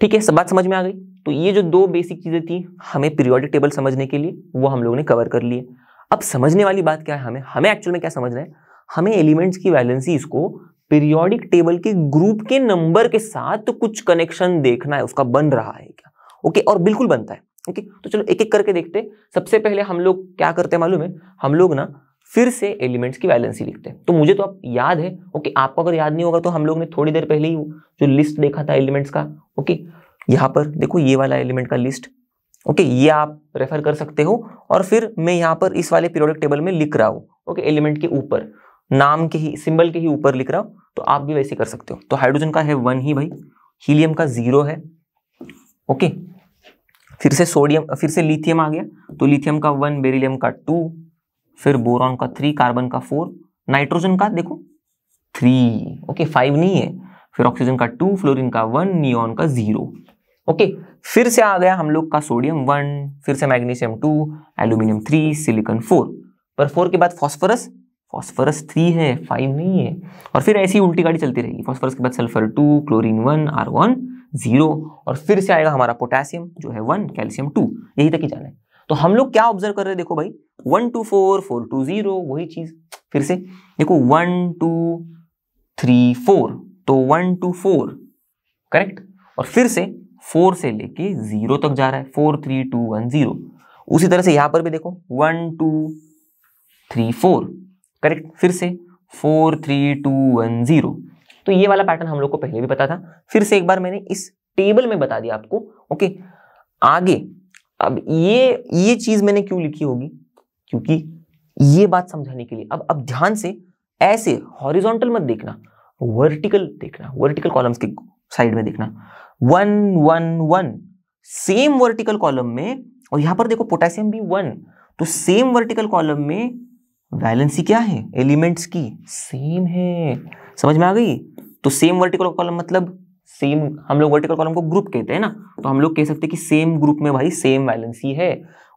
ठीक है सब बात समझ में आ गई तो ये जो दो बेसिक चीजें थी हमें पीरियोडिक टेबल समझने के लिए वो हम लोगों ने कवर कर लिए अब समझने वाली बात क्या है हमें हमें एक्चुअल में क्या रहे हैं हमें एलिमेंट्स की वैलेंसीज को पीरियोडिक टेबल के ग्रुप के नंबर के साथ तो कुछ कनेक्शन देखना है उसका बन रहा है क्या ओके और बिल्कुल बनता है ओके तो चलो एक एक करके देखते सबसे पहले हम लोग क्या करते हैं मालूम है हम लोग ना फिर से एलिमेंट्स की वैलेंसी लिखते हैं तो मुझे तो अब याद है ओके आपको अगर याद नहीं होगा तो हम लोग ने थोड़ी देर पहले ही जो लिस्ट देखा था एलिमेंट्स का ओके यहाँ पर देखो ये वाला एलिमेंट का लिस्ट ओके ये आप रेफर कर सकते हो और फिर मैं यहाँ पर इस वाले पीरियोडिक टेबल में लिख रहा हूँ ओके एलिमेंट के ऊपर नाम के ही सिंबल के ही ऊपर लिख रहा हूँ तो आप भी वैसे कर सकते हो तो हाइड्रोजन का है वन ही भाई हीलियम का जीरो है ओके फिर से सोडियम फिर से लिथियम आ गया तो लिथियम का वन बेरिलियम का टू फिर बोरॉन का थ्री कार्बन का फोर नाइट्रोजन का देखो थ्री ओके फाइव नहीं है फिर ऑक्सीजन का टू फ्लोरिन का वन नियॉन का जीरो ओके फिर से आ गया हम लोग का सोडियम वन फिर से magnesium two aluminium three silicon four पर फोर के बाद फॉस्फोरस फॉस्फोरस थ्री है फाइव नहीं है और फिर ऐसी उल्टी गाड़ी चलती रहेगी फॉस्फोरस के बाद sulphur two chlorine one R one zero और फिर से आएगा हमारा पोटेशियम जो है वन कैल्शियम टू यही तक ही जाना है तो हम लोग क्या ऑब्जर्व कर रहे हैं देखो भाई one two four four two zero वही चीज फिर से देखो वन टू थ्री फोर तो वन टू फोर करेक्ट और फिर से फोर से लेके जीरो तक जा रहा है four three two one zero उसी तरह से यहां पर भी देखो one two three four correct फिर से four three two one zero तो ये वाला पैटर्न हम लोग को पहले भी पता था फिर से एक बार मैंने इस टेबल में बता दिया आपको ओके आगे अब ये ये चीज मैंने क्यों लिखी होगी क्योंकि ये बात समझाने के लिए अब अब ध्यान से ऐसे हॉरिजॉन्टल मत देखना वर्टिकल देखना वर्टिकल कॉलम्स के साइड में देखना one one one same vertical column में और यहां पर देखो पोटेशियम भी वन तो सेम वर्टिकल कॉलम में वैलेंसी क्या है एलिमेंट्स की सेम है समझ में आ गई तो सेम वर्टिकल कॉलम मतलब सेम हम लोग वर्टिकल कॉलम को ग्रुप कहते हैं ना तो हम लोग कह सकते हैं कि सेम ग्रुप में भाई सेम वैलेंसी है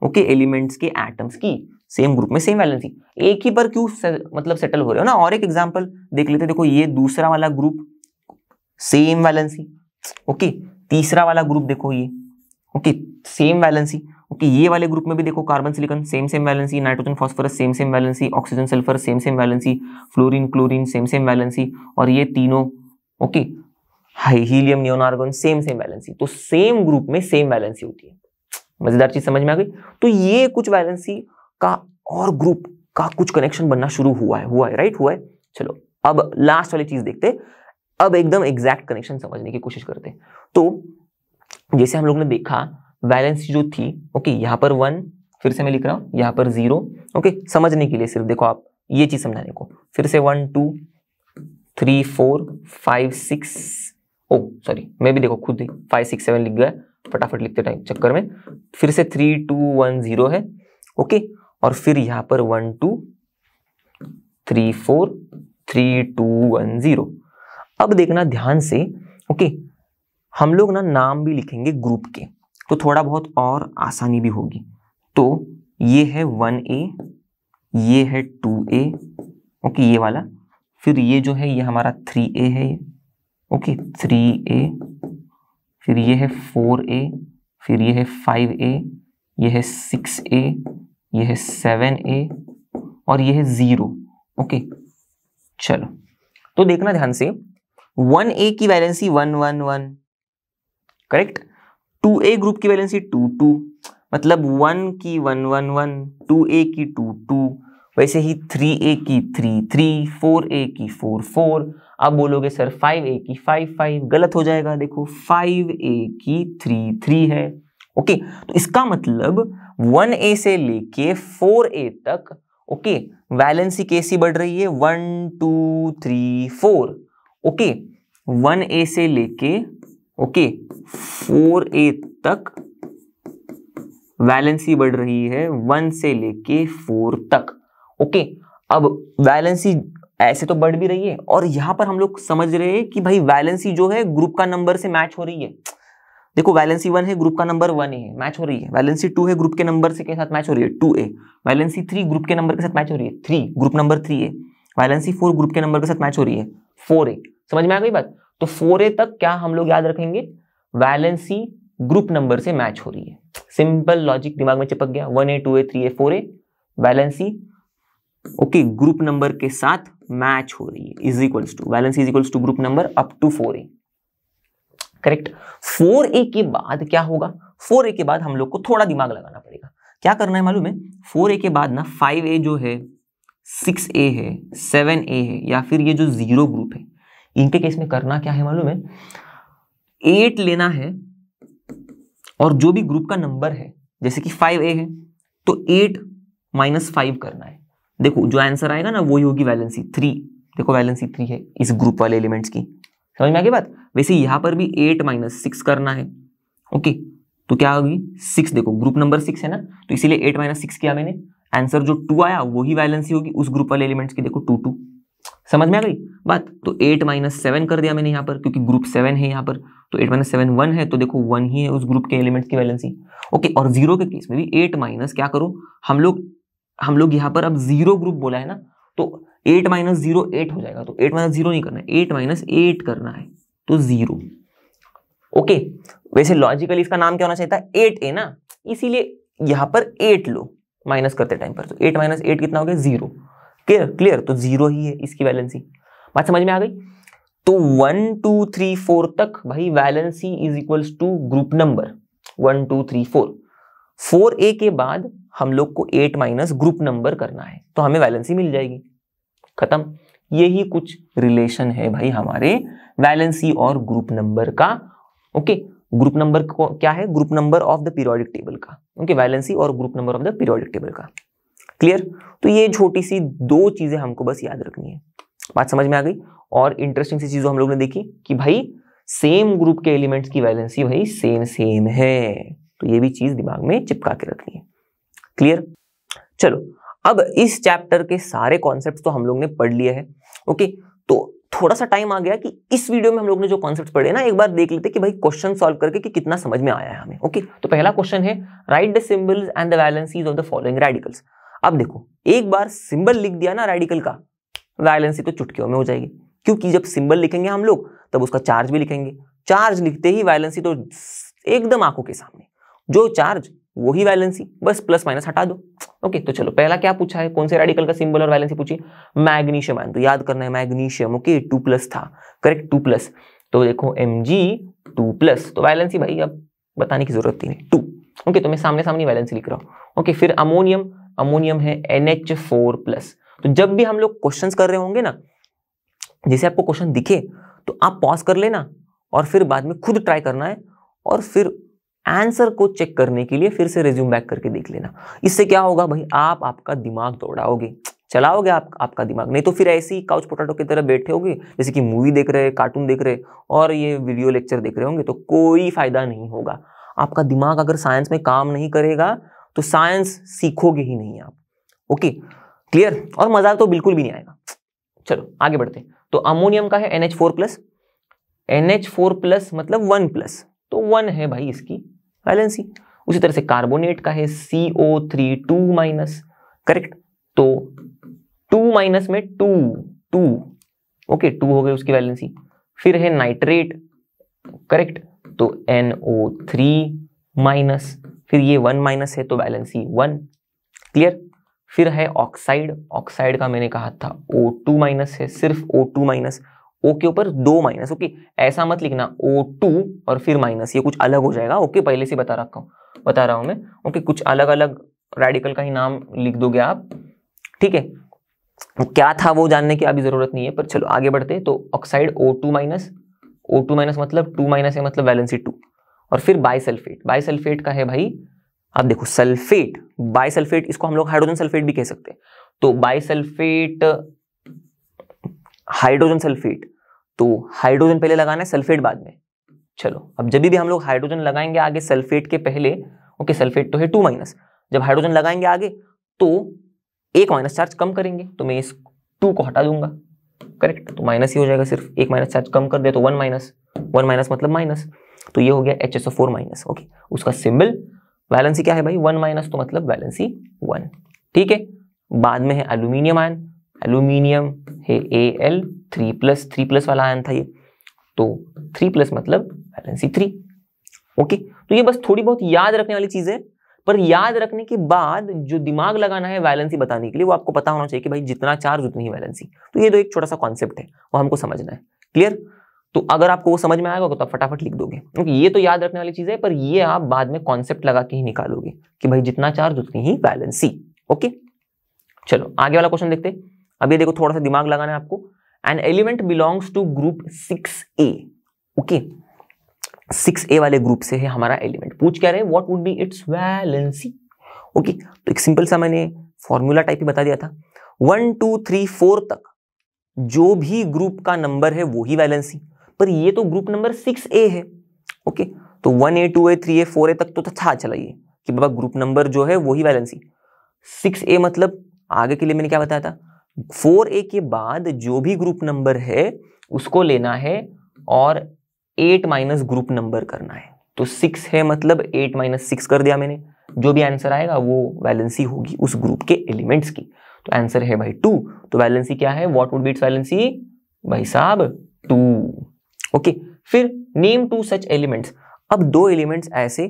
ओके एलिमेंट्स के एटम्स की सेम ग्रुप में सेम वैलेंसी एक ही पर क्यों से, मतलब सेटल हो रहे हो ना और एक एग्जाम्पल देख लेते देखो ये दूसरा वाला ग्रुप सेम वैलेंसी ओके तीसरा वाला ग्रुप देखो ये ओके सेम वैलेंसी ओके ये वाले ग्रुप में भी देखो carbon silicon same same valency nitrogen phosphorus same same valency oxygen sulphur same same valency fluorine chlorine same same valency और ये तीनों okay helium neon argon same same valency तो same group में सेम वैलेंसी होती है मजेदार चीज समझ में आ गई तो ये कुछ वैलेंसी का और ग्रुप का कुछ कनेक्शन बनना शुरू हुआ है हुआ है राइट हुआ है चलो अब लास्ट वाली चीज देखते हैं अब एकदम एग्जैक्ट कनेक्शन समझने की कोशिश करते हैं तो जैसे हम लोग ने देखा वैलेंस जो थी ओके यहाँ पर वन फिर से मैं लिख रहा हूँ यहाँ पर जीरो ओके समझने के लिए सिर्फ देखो आप ये चीज समझाने को फिर से one two three four five six oh sorry मैं भी देखो खुद फाइव सिक्स सेवन लिख गया फटाफट लिखते टाइम चक्कर में फिर से थ्री टू वन जीरो है ओके और फिर यहाँ पर one two three four three two one zero अब देखना ध्यान से ओके हम लोग ना नाम भी लिखेंगे ग्रुप के तो थोड़ा बहुत और आसानी भी होगी तो ये है वन ए ये है टू ए ओके ये वाला फिर ये जो है ये हमारा थ्री ए है ओके थ्री ए फिर ये है फोर ए फिर ये है फाइव ए ये है सिक्स ए ये है सेवन ए और ये है ज़ीरो ओके चलो तो देखना ध्यान से वन ए की valency one one one correct two A group की वैलेंसी टू टू मतलब वन की one one one two A की टू टू वैसे ही थ्री ए की थ्री थ्री फोर ए की फोर फोर आप बोलोगे सर फाइव ए की फाइव फाइव गलत हो जाएगा देखो फाइव ए की थ्री थ्री है ओके तो इसका मतलब वन ए से लेके फोर ए तक ओके वैलेंसी कैसी बढ़ रही है one two three four okay one A से लेके ओके फोर ए तक वैलेंसी बढ़ रही है वन से लेके फोर तक ओके अब वैलेंसी ऐसे तो बढ़ भी रही है और यहां पर हम लोग समझ रहे हैं कि भाई वैलेंसी जो है ग्रुप का नंबर से मैच हो रही है देखो वैलेंसी वन है ग्रुप का नंबर वन है मैच हो रही है वैलेंसी टू है ग्रुप के नंबर से के साथ मैच हो रही है two A valency three group के नंबर के साथ मैच हो रही है three group number three A valency four group के नंबर के साथ मैच हो रही है फोर ए समझ में आ गई बात तो फोर ए तक क्या हम लोग याद रखेंगे वैलेंसी ग्रुप नंबर से मैच हो रही है सिंपल लॉजिक दिमाग में चिपक गया one A two A three A four A valency okay group number के साथ मैच हो रही है is equals to valency is equals to group number up to four A correct four A के बाद क्या होगा फोर ए के बाद हम लोग को थोड़ा दिमाग लगाना पड़ेगा क्या करना है मालूम है फोर ए के बाद ना फाइव ए जो है सिक्स ए है सेवन ए है या फिर ये जो जीरो ग्रुप है इनके केस में करना क्या है मालूम है एट लेना है और जो भी ग्रुप का नंबर है जैसे कि फाइव ए है तो एट माइनस फाइव करना है देखो जो आंसर आएगा ना वही होगी वैलेंसी थ्री देखो वैलेंसी थ्री है इस ग्रुप वाले एलिमेंट्स की समझ में आगे बात वैसे यहां पर भी एट माइनस सिक्स करना है ओके तो क्या होगी सिक्स देखो ग्रुप नंबर सिक्स है ना तो इसीलिए एट माइनस सिक्स किया मैंने आंसर जो टू आया वही वैलेंसी होगी उस ग्रुप वाले एलिमेंट्स की देखो टू टू समझ में आ गई बात तो एट माइनस सेवन कर दिया मैंने यहाँ पर क्योंकि ग्रुप सेवन है यहाँ पर तो एट माइनस सेवन वन है तो देखो वन ही है उस ग्रुप के एलिमेंट्स की वैलेंसी ओके और जीरो के केस में भी एट माइनस क्या करो हम लोग हम लोग यहाँ पर अब जीरो ग्रुप बोला है ना तो एट माइनस जीरो एट हो जाएगा तो एट माइनस जीरो नहीं करना है एट माइनस एट करना है तो जीरो ओके वैसे लॉजिकली इसका नाम क्या होना चाहिए था एट ए ना इसीलिए यहाँ पर एट लो माइनस करते टाइम पर तो एट माइनस एट कितना हो गया जीरो क्लियर क्लियर तो जीरो ही है इसकी वैलेंसी बात समझ में आ गई तो वन टू थ्री फोर तक भाई valency is equals to group number one two three four four A के बाद हम लोग को एट माइनस ग्रुप नंबर करना है तो हमें वैलेंसी मिल जाएगी खत्म यही कुछ रिलेशन है भाई हमारे वैलेंसी और ग्रुप नंबर का ओके ग्रुप नंबर क्या है group number of the periodic table का ओके वैलेंसी और group number of the periodic table का क्लियर तो ये छोटी सी दो चीज़ें हमको बस याद रखनी है बात समझ में आ गई और इंटरेस्टिंग सी चीज़ों हम लोग ने देखी कि भाई सेम ग्रुप के एलिमेंट्स की वैलेंसी भाई सेम सेम है तो ये भी चीज़ दिमाग में चिपका के रखनी है क्लियर चलो अब इस चैप्टर के सारे कॉन्सेप्ट तो हम लोग ने पढ़ लिए हैं ओके तो थोड़ा सा टाइम आ गया कि इस वीडियो में हम लोग ने जो कॉन्सेप्ट पढ़े ना एक बार देख लेते कि भाई क्वेश्चन सॉल्व करके कि कितना समझ में आया है हमें ओके तो पहला क्वेश्चन है write the symbols and the valencies of the following radicals अब देखो एक बार सिंबल लिख दिया ना रेडिकल का वायलेंसी तो चुटकियों में हो जाएगी क्योंकि जब सिंबल लिखेंगे हम लोग तब उसका चार्ज भी लिखेंगे चार्ज लिखते ही वायलेंसी तो एकदम आंखों के सामने जो चार्ज वही वैलेंसी बस प्लस माइनस हटा दो ओके तो चलो पहला क्या पूछा है कौन से रेडिकल का सिंबल और वैलेंसी पूछी मैग्नीशियम आयन तो याद करना है मैग्नीशियम ओके टू प्लस था करेक्ट टू प्लस तो देखो एम जी टू प्लस तो वैलेंसी भाई अब बताने की जरूरत नहीं टू ओके तो मैं सामने सामने वैलेंसी लिख रहा हूँ ओके फिर अमोनियम अमोनियम है एन एच फोर प्लस तो जब भी हम लोग क्वेश्चन कर रहे होंगे ना जैसे आपको क्वेश्चन दिखे तो आप पॉज कर लेना और फिर बाद में खुद ट्राई करना है और फिर आंसर को चेक करने के लिए फिर से रिज्यूम बैक करके देख लेना इससे क्या होगा भाई आप आपका दिमाग दौड़ाओगे चलाओगे आप आपका दिमाग नहीं तो फिर ऐसे ही काउच पोटाटो की तरह बैठे होगे जैसे कि मूवी देख रहे कार्टून देख रहे और ये वीडियो लेक्चर देख रहे होंगे तो कोई फायदा नहीं होगा आपका दिमाग अगर साइंस में काम नहीं करेगा तो साइंस सीखोगे ही नहीं आप ओके क्लियर और मजा तो बिल्कुल भी नहीं आएगा चलो आगे बढ़ते तो अमोनियम का है N H four plus N H four plus मतलब वन प्लस तो वन है भाई इसकी वैलेंसी उसी तरह से कार्बोनेट का है C O three two minus correct तो टू माइनस में टू टू ओके टू हो गए उसकी वैलेंसी फिर है नाइट्रेट करेक्ट तो एन ओ थ्री माइनस फिर ये वन माइनस है तो बैलेंस ही वन क्लियर फिर है ऑक्साइड ऑक्साइड का मैंने कहा था ओ टू माइनस है सिर्फ ओ टू माइनस ओ के ऊपर दो माइनस ओके ऐसा मत लिखना ओ टू और फिर माइनस ये कुछ अलग हो जाएगा ओके पहले से बता रखा हूँ बता रहा हूँ मैं ओके कुछ अलग अलग रेडिकल का ही नाम लिख दोगे आप ठीक है क्या था वो जानने की अभी ज़रूरत नहीं है पर चलो आगे बढ़ते तो oxide O two minus O two minus मतलब टू माइनस है मतलब बैलेंसी टू और फिर बाइसल्फेट बाइसल्फेट का है भाई आप देखो सल्फेट बाइसल्फेट इसको हम लोग हाइड्रोजन सल्फेट भी कह सकते हैं तो बाइसल्फेट हाइड्रोजन सल्फेट तो हाइड्रोजन पहले लगाना है सल्फेट बाद में चलो अब जब भी हम लोग हाइड्रोजन लगाएंगे आगे सल्फेट के पहले ओके सल्फेट तो है टू माइनस जब हाइड्रोजन लगाएंगे आगे तो एक माइनस चार्ज कम करेंगे तो मैं इस टू को हटा दूंगा करेक्ट तो माइनस ही हो जाएगा सिर्फ एक माइनस चार्ज तो कम कर दे तो वन माइनस वन माइनस मतलब माइनस तो ये हो गया H S O four minus okay उसका सिंबल वैलेंसी क्या है भाई वन माइनस तो मतलब वैलेंसी वन ठीक है बाद में है एल्यूमिनियम आयन एल्यूमिनियम है A L three plus three plus वाला आयन था ये तो थ्री प्लस मतलब वैलेंसी थ्री ओके तो ये बस थोड़ी बहुत याद रखने वाली चीज़ है पर याद रखने के बाद जो दिमाग लगाना है वैलेंसी बताने के लिए वो आपको पता होना चाहिए कि भाई जितना चार्ज उतनी ही वैलेंसी तो ये तो एक छोटा सा कॉन्सेप्ट है वो हमको समझना है क्लियर तो अगर आपको वो समझ में आएगा तो आप फटाफट लिख दोगे क्योंकि ये तो याद रखने वाली चीज़ है पर ये आप बाद में कॉन्सेप्ट लगा के ही निकालोगे कि भाई जितना चार्ज उतनी ही वैलेंसी ओके चलो आगे वाला क्वेश्चन देखते अब ये देखो थोड़ा सा दिमाग लगाना है आपको an element belongs to group six A okay six A वाले ग्रुप से है हमारा एलिमेंट पूछ क्या रहे what would be its valency okay तो एक सिंपल सा मैंने फॉर्मूला टाइप ही बता दिया था वन टू थ्री फोर तक जो भी ग्रुप का नंबर है वो ही वैलेंसी पर ये तो ग्रुप नंबर सिक्स ए है ओके तो one A two A three A four A तक तो था चला ये कि बाबा ग्रुप नंबर जो है वही वैलेंसी सिक्स ए मतलब आगे के लिए मैंने क्या बताया था फोर ए के बाद जो भी ग्रुप नंबर है उसको लेना है और एट माइनस ग्रुप नंबर करना है तो सिक्स है मतलब एट माइनस सिक्स कर दिया मैंने जो भी आंसर आएगा वो वैलेंसी होगी उस ग्रुप के एलिमेंट्स की तो आंसर है भाई टू तो वैलेंसी क्या है वॉट वुड बी वैलेंसी भाई साहब टू ओके फिर नेम टू सच एलिमेंट्स अब दो एलिमेंट्स ऐसे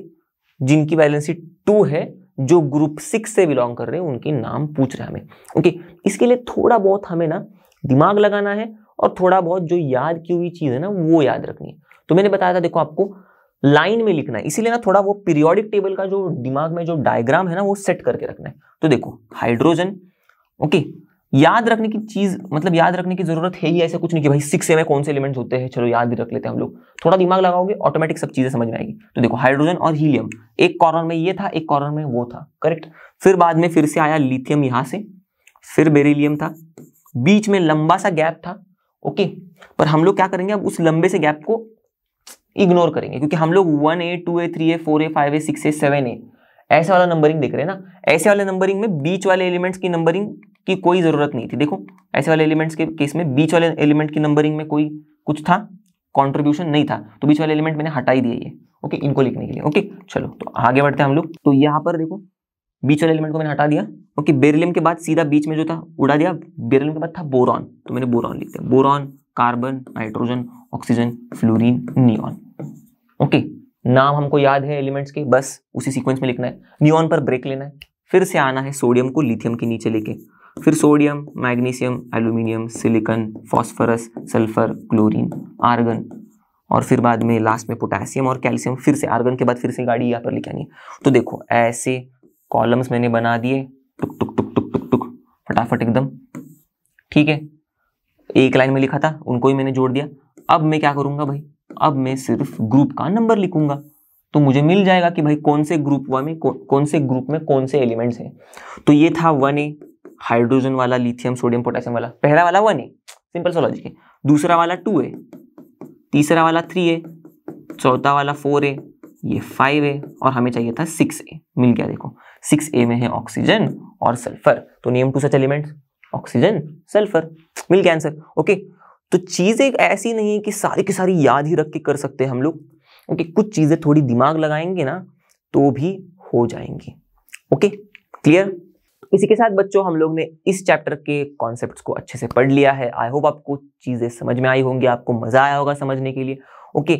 जिनकी वैलेंसी टू है जो ग्रुप सिक्स से बिलोंग कर रहे हैं उनके नाम पूछ रहे हैं हमें ओके इसके लिए थोड़ा बहुत हमें ना दिमाग लगाना है और थोड़ा बहुत जो याद की हुई चीज़ है ना वो याद रखनी है तो मैंने बताया था देखो आपको लाइन में लिखना है इसीलिए ना थोड़ा वो पीरियोडिक टेबल का जो दिमाग में जो डायग्राम है ना वो सेट करके रखना है तो देखो हाइड्रोजन ओके याद रखने की चीज मतलब याद रखने की जरूरत है ही ऐसा कुछ नहीं कि भाई सिक्स में कौन से एलिमेंट्स होते हैं चलो याद रख लेते हैं हम लोग थोड़ा दिमाग लगाओगे ऑटोमेटिक सब चीजें समझ में आएगी तो देखो हाइड्रोजन और हीलियम एक कॉर्नर में ये था एक कॉर्नर में वो था करेक्ट फिर बाद में फिर से आया लिथियम यहां से फिर बेरिलियम था बीच में लंबा सा गैप था ओके पर हम लोग क्या करेंगे अब उस लंबे से गैप को इग्नोर करेंगे क्योंकि हम लोग one A two A three A four A five A six A seven A ऐसे वाला नंबरिंग देख रहे हैं ना ऐसे वाले नंबरिंग में बीच वाले एलिमेंट्स की नंबरिंग की कोई ज़रूरत नहीं थी देखो ऐसे वाले एलिमेंट्स के केस में बीच वाले एलिमेंट की नंबरिंग में कोई कुछ था कॉन्ट्रीब्यूशन नहीं था तो बीच वाले एलिमेंट मैंने हटाई दिए ये ओके इनको लिखने के लिए ओके चलो तो आगे बढ़ते हैं हम लोग तो यहाँ पर देखो बीच वाले एलिमेंट को मैंने हटा दिया ओके बेरिलियम के बाद सीधा बीच में जो था उड़ा दिया बेरिलियम के बाद था बोरॉन तो मैंने बोरॉन लिख दिया boron carbon nitrogen oxygen fluorine neon okay नाम हमको याद है एलिमेंट्स के बस उसी सीक्वेंस में लिखना है नियॉन पर ब्रेक लेना है फिर से आना है सोडियम को लिथियम के नीचे लेके फिर sodium magnesium aluminium silicon phosphorus sulphur chlorine argon और फिर बाद में लास्ट में पोटेशियम और कैल्शियम फिर से आर्गन के बाद फिर से गाड़ी यहाँ पर लिखे आनी है तो देखो ऐसे कॉलम्स मैंने बना दिए टुक टुक टुक टुक टुक टुक फटाफट एकदम ठीक है एक लाइन में लिखा था उनको ही मैंने जोड़ दिया अब मैं क्या करूंगा भाई अब मैं सिर्फ ग्रुप का नंबर लिखूंगा तो मुझे मिल जाएगा कि भाई कौन से ग्रुप वन में कौन से ग्रुप में कौन से एलिमेंट्स हैं तो ये था वन ए हाइड्रोजन वाला लिथियम सोडियम पोटेशियम वाला पहला वाला वन ए सिंपल सा लॉजिक है दूसरा वाला टू है तीसरा वाला थ्री है चौथा वाला फोर है ये फाइव है और हमें चाहिए था सिक्स ए मिल गया देखो सिक्स ए में है ऑक्सीजन और सल्फर तो name two such element oxygen sulphur मिल गया आंसर ओके तो चीज़ें ऐसी नहीं है कि सारी की सारी याद ही रख के कर सकते हैं हम लोग ओके कुछ चीज़ें थोड़ी दिमाग लगाएंगे ना तो भी हो जाएंगी ओके क्लियर इसी के साथ बच्चों हम लोग ने इस चैप्टर के कॉन्सेप्ट्स को अच्छे से पढ़ लिया है आई होप आपको चीज़ें समझ में आई होंगी आपको मज़ा आया होगा समझने के लिए ओके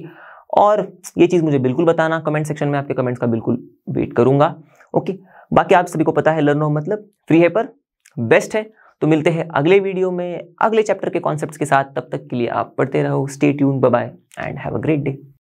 और ये चीज़ मुझे बिल्कुल बताना कमेंट सेक्शन में आपके कमेंट्स का बिल्कुल वेट करूंगा ओके बाकी आप सभी को पता है लर्न हो मतलब फ्री है पर बेस्ट है तो मिलते हैं अगले वीडियो में अगले चैप्टर के कॉन्सेप्ट्स के साथ तब तक के लिए आप पढ़ते रहो stay tune bye and have a great day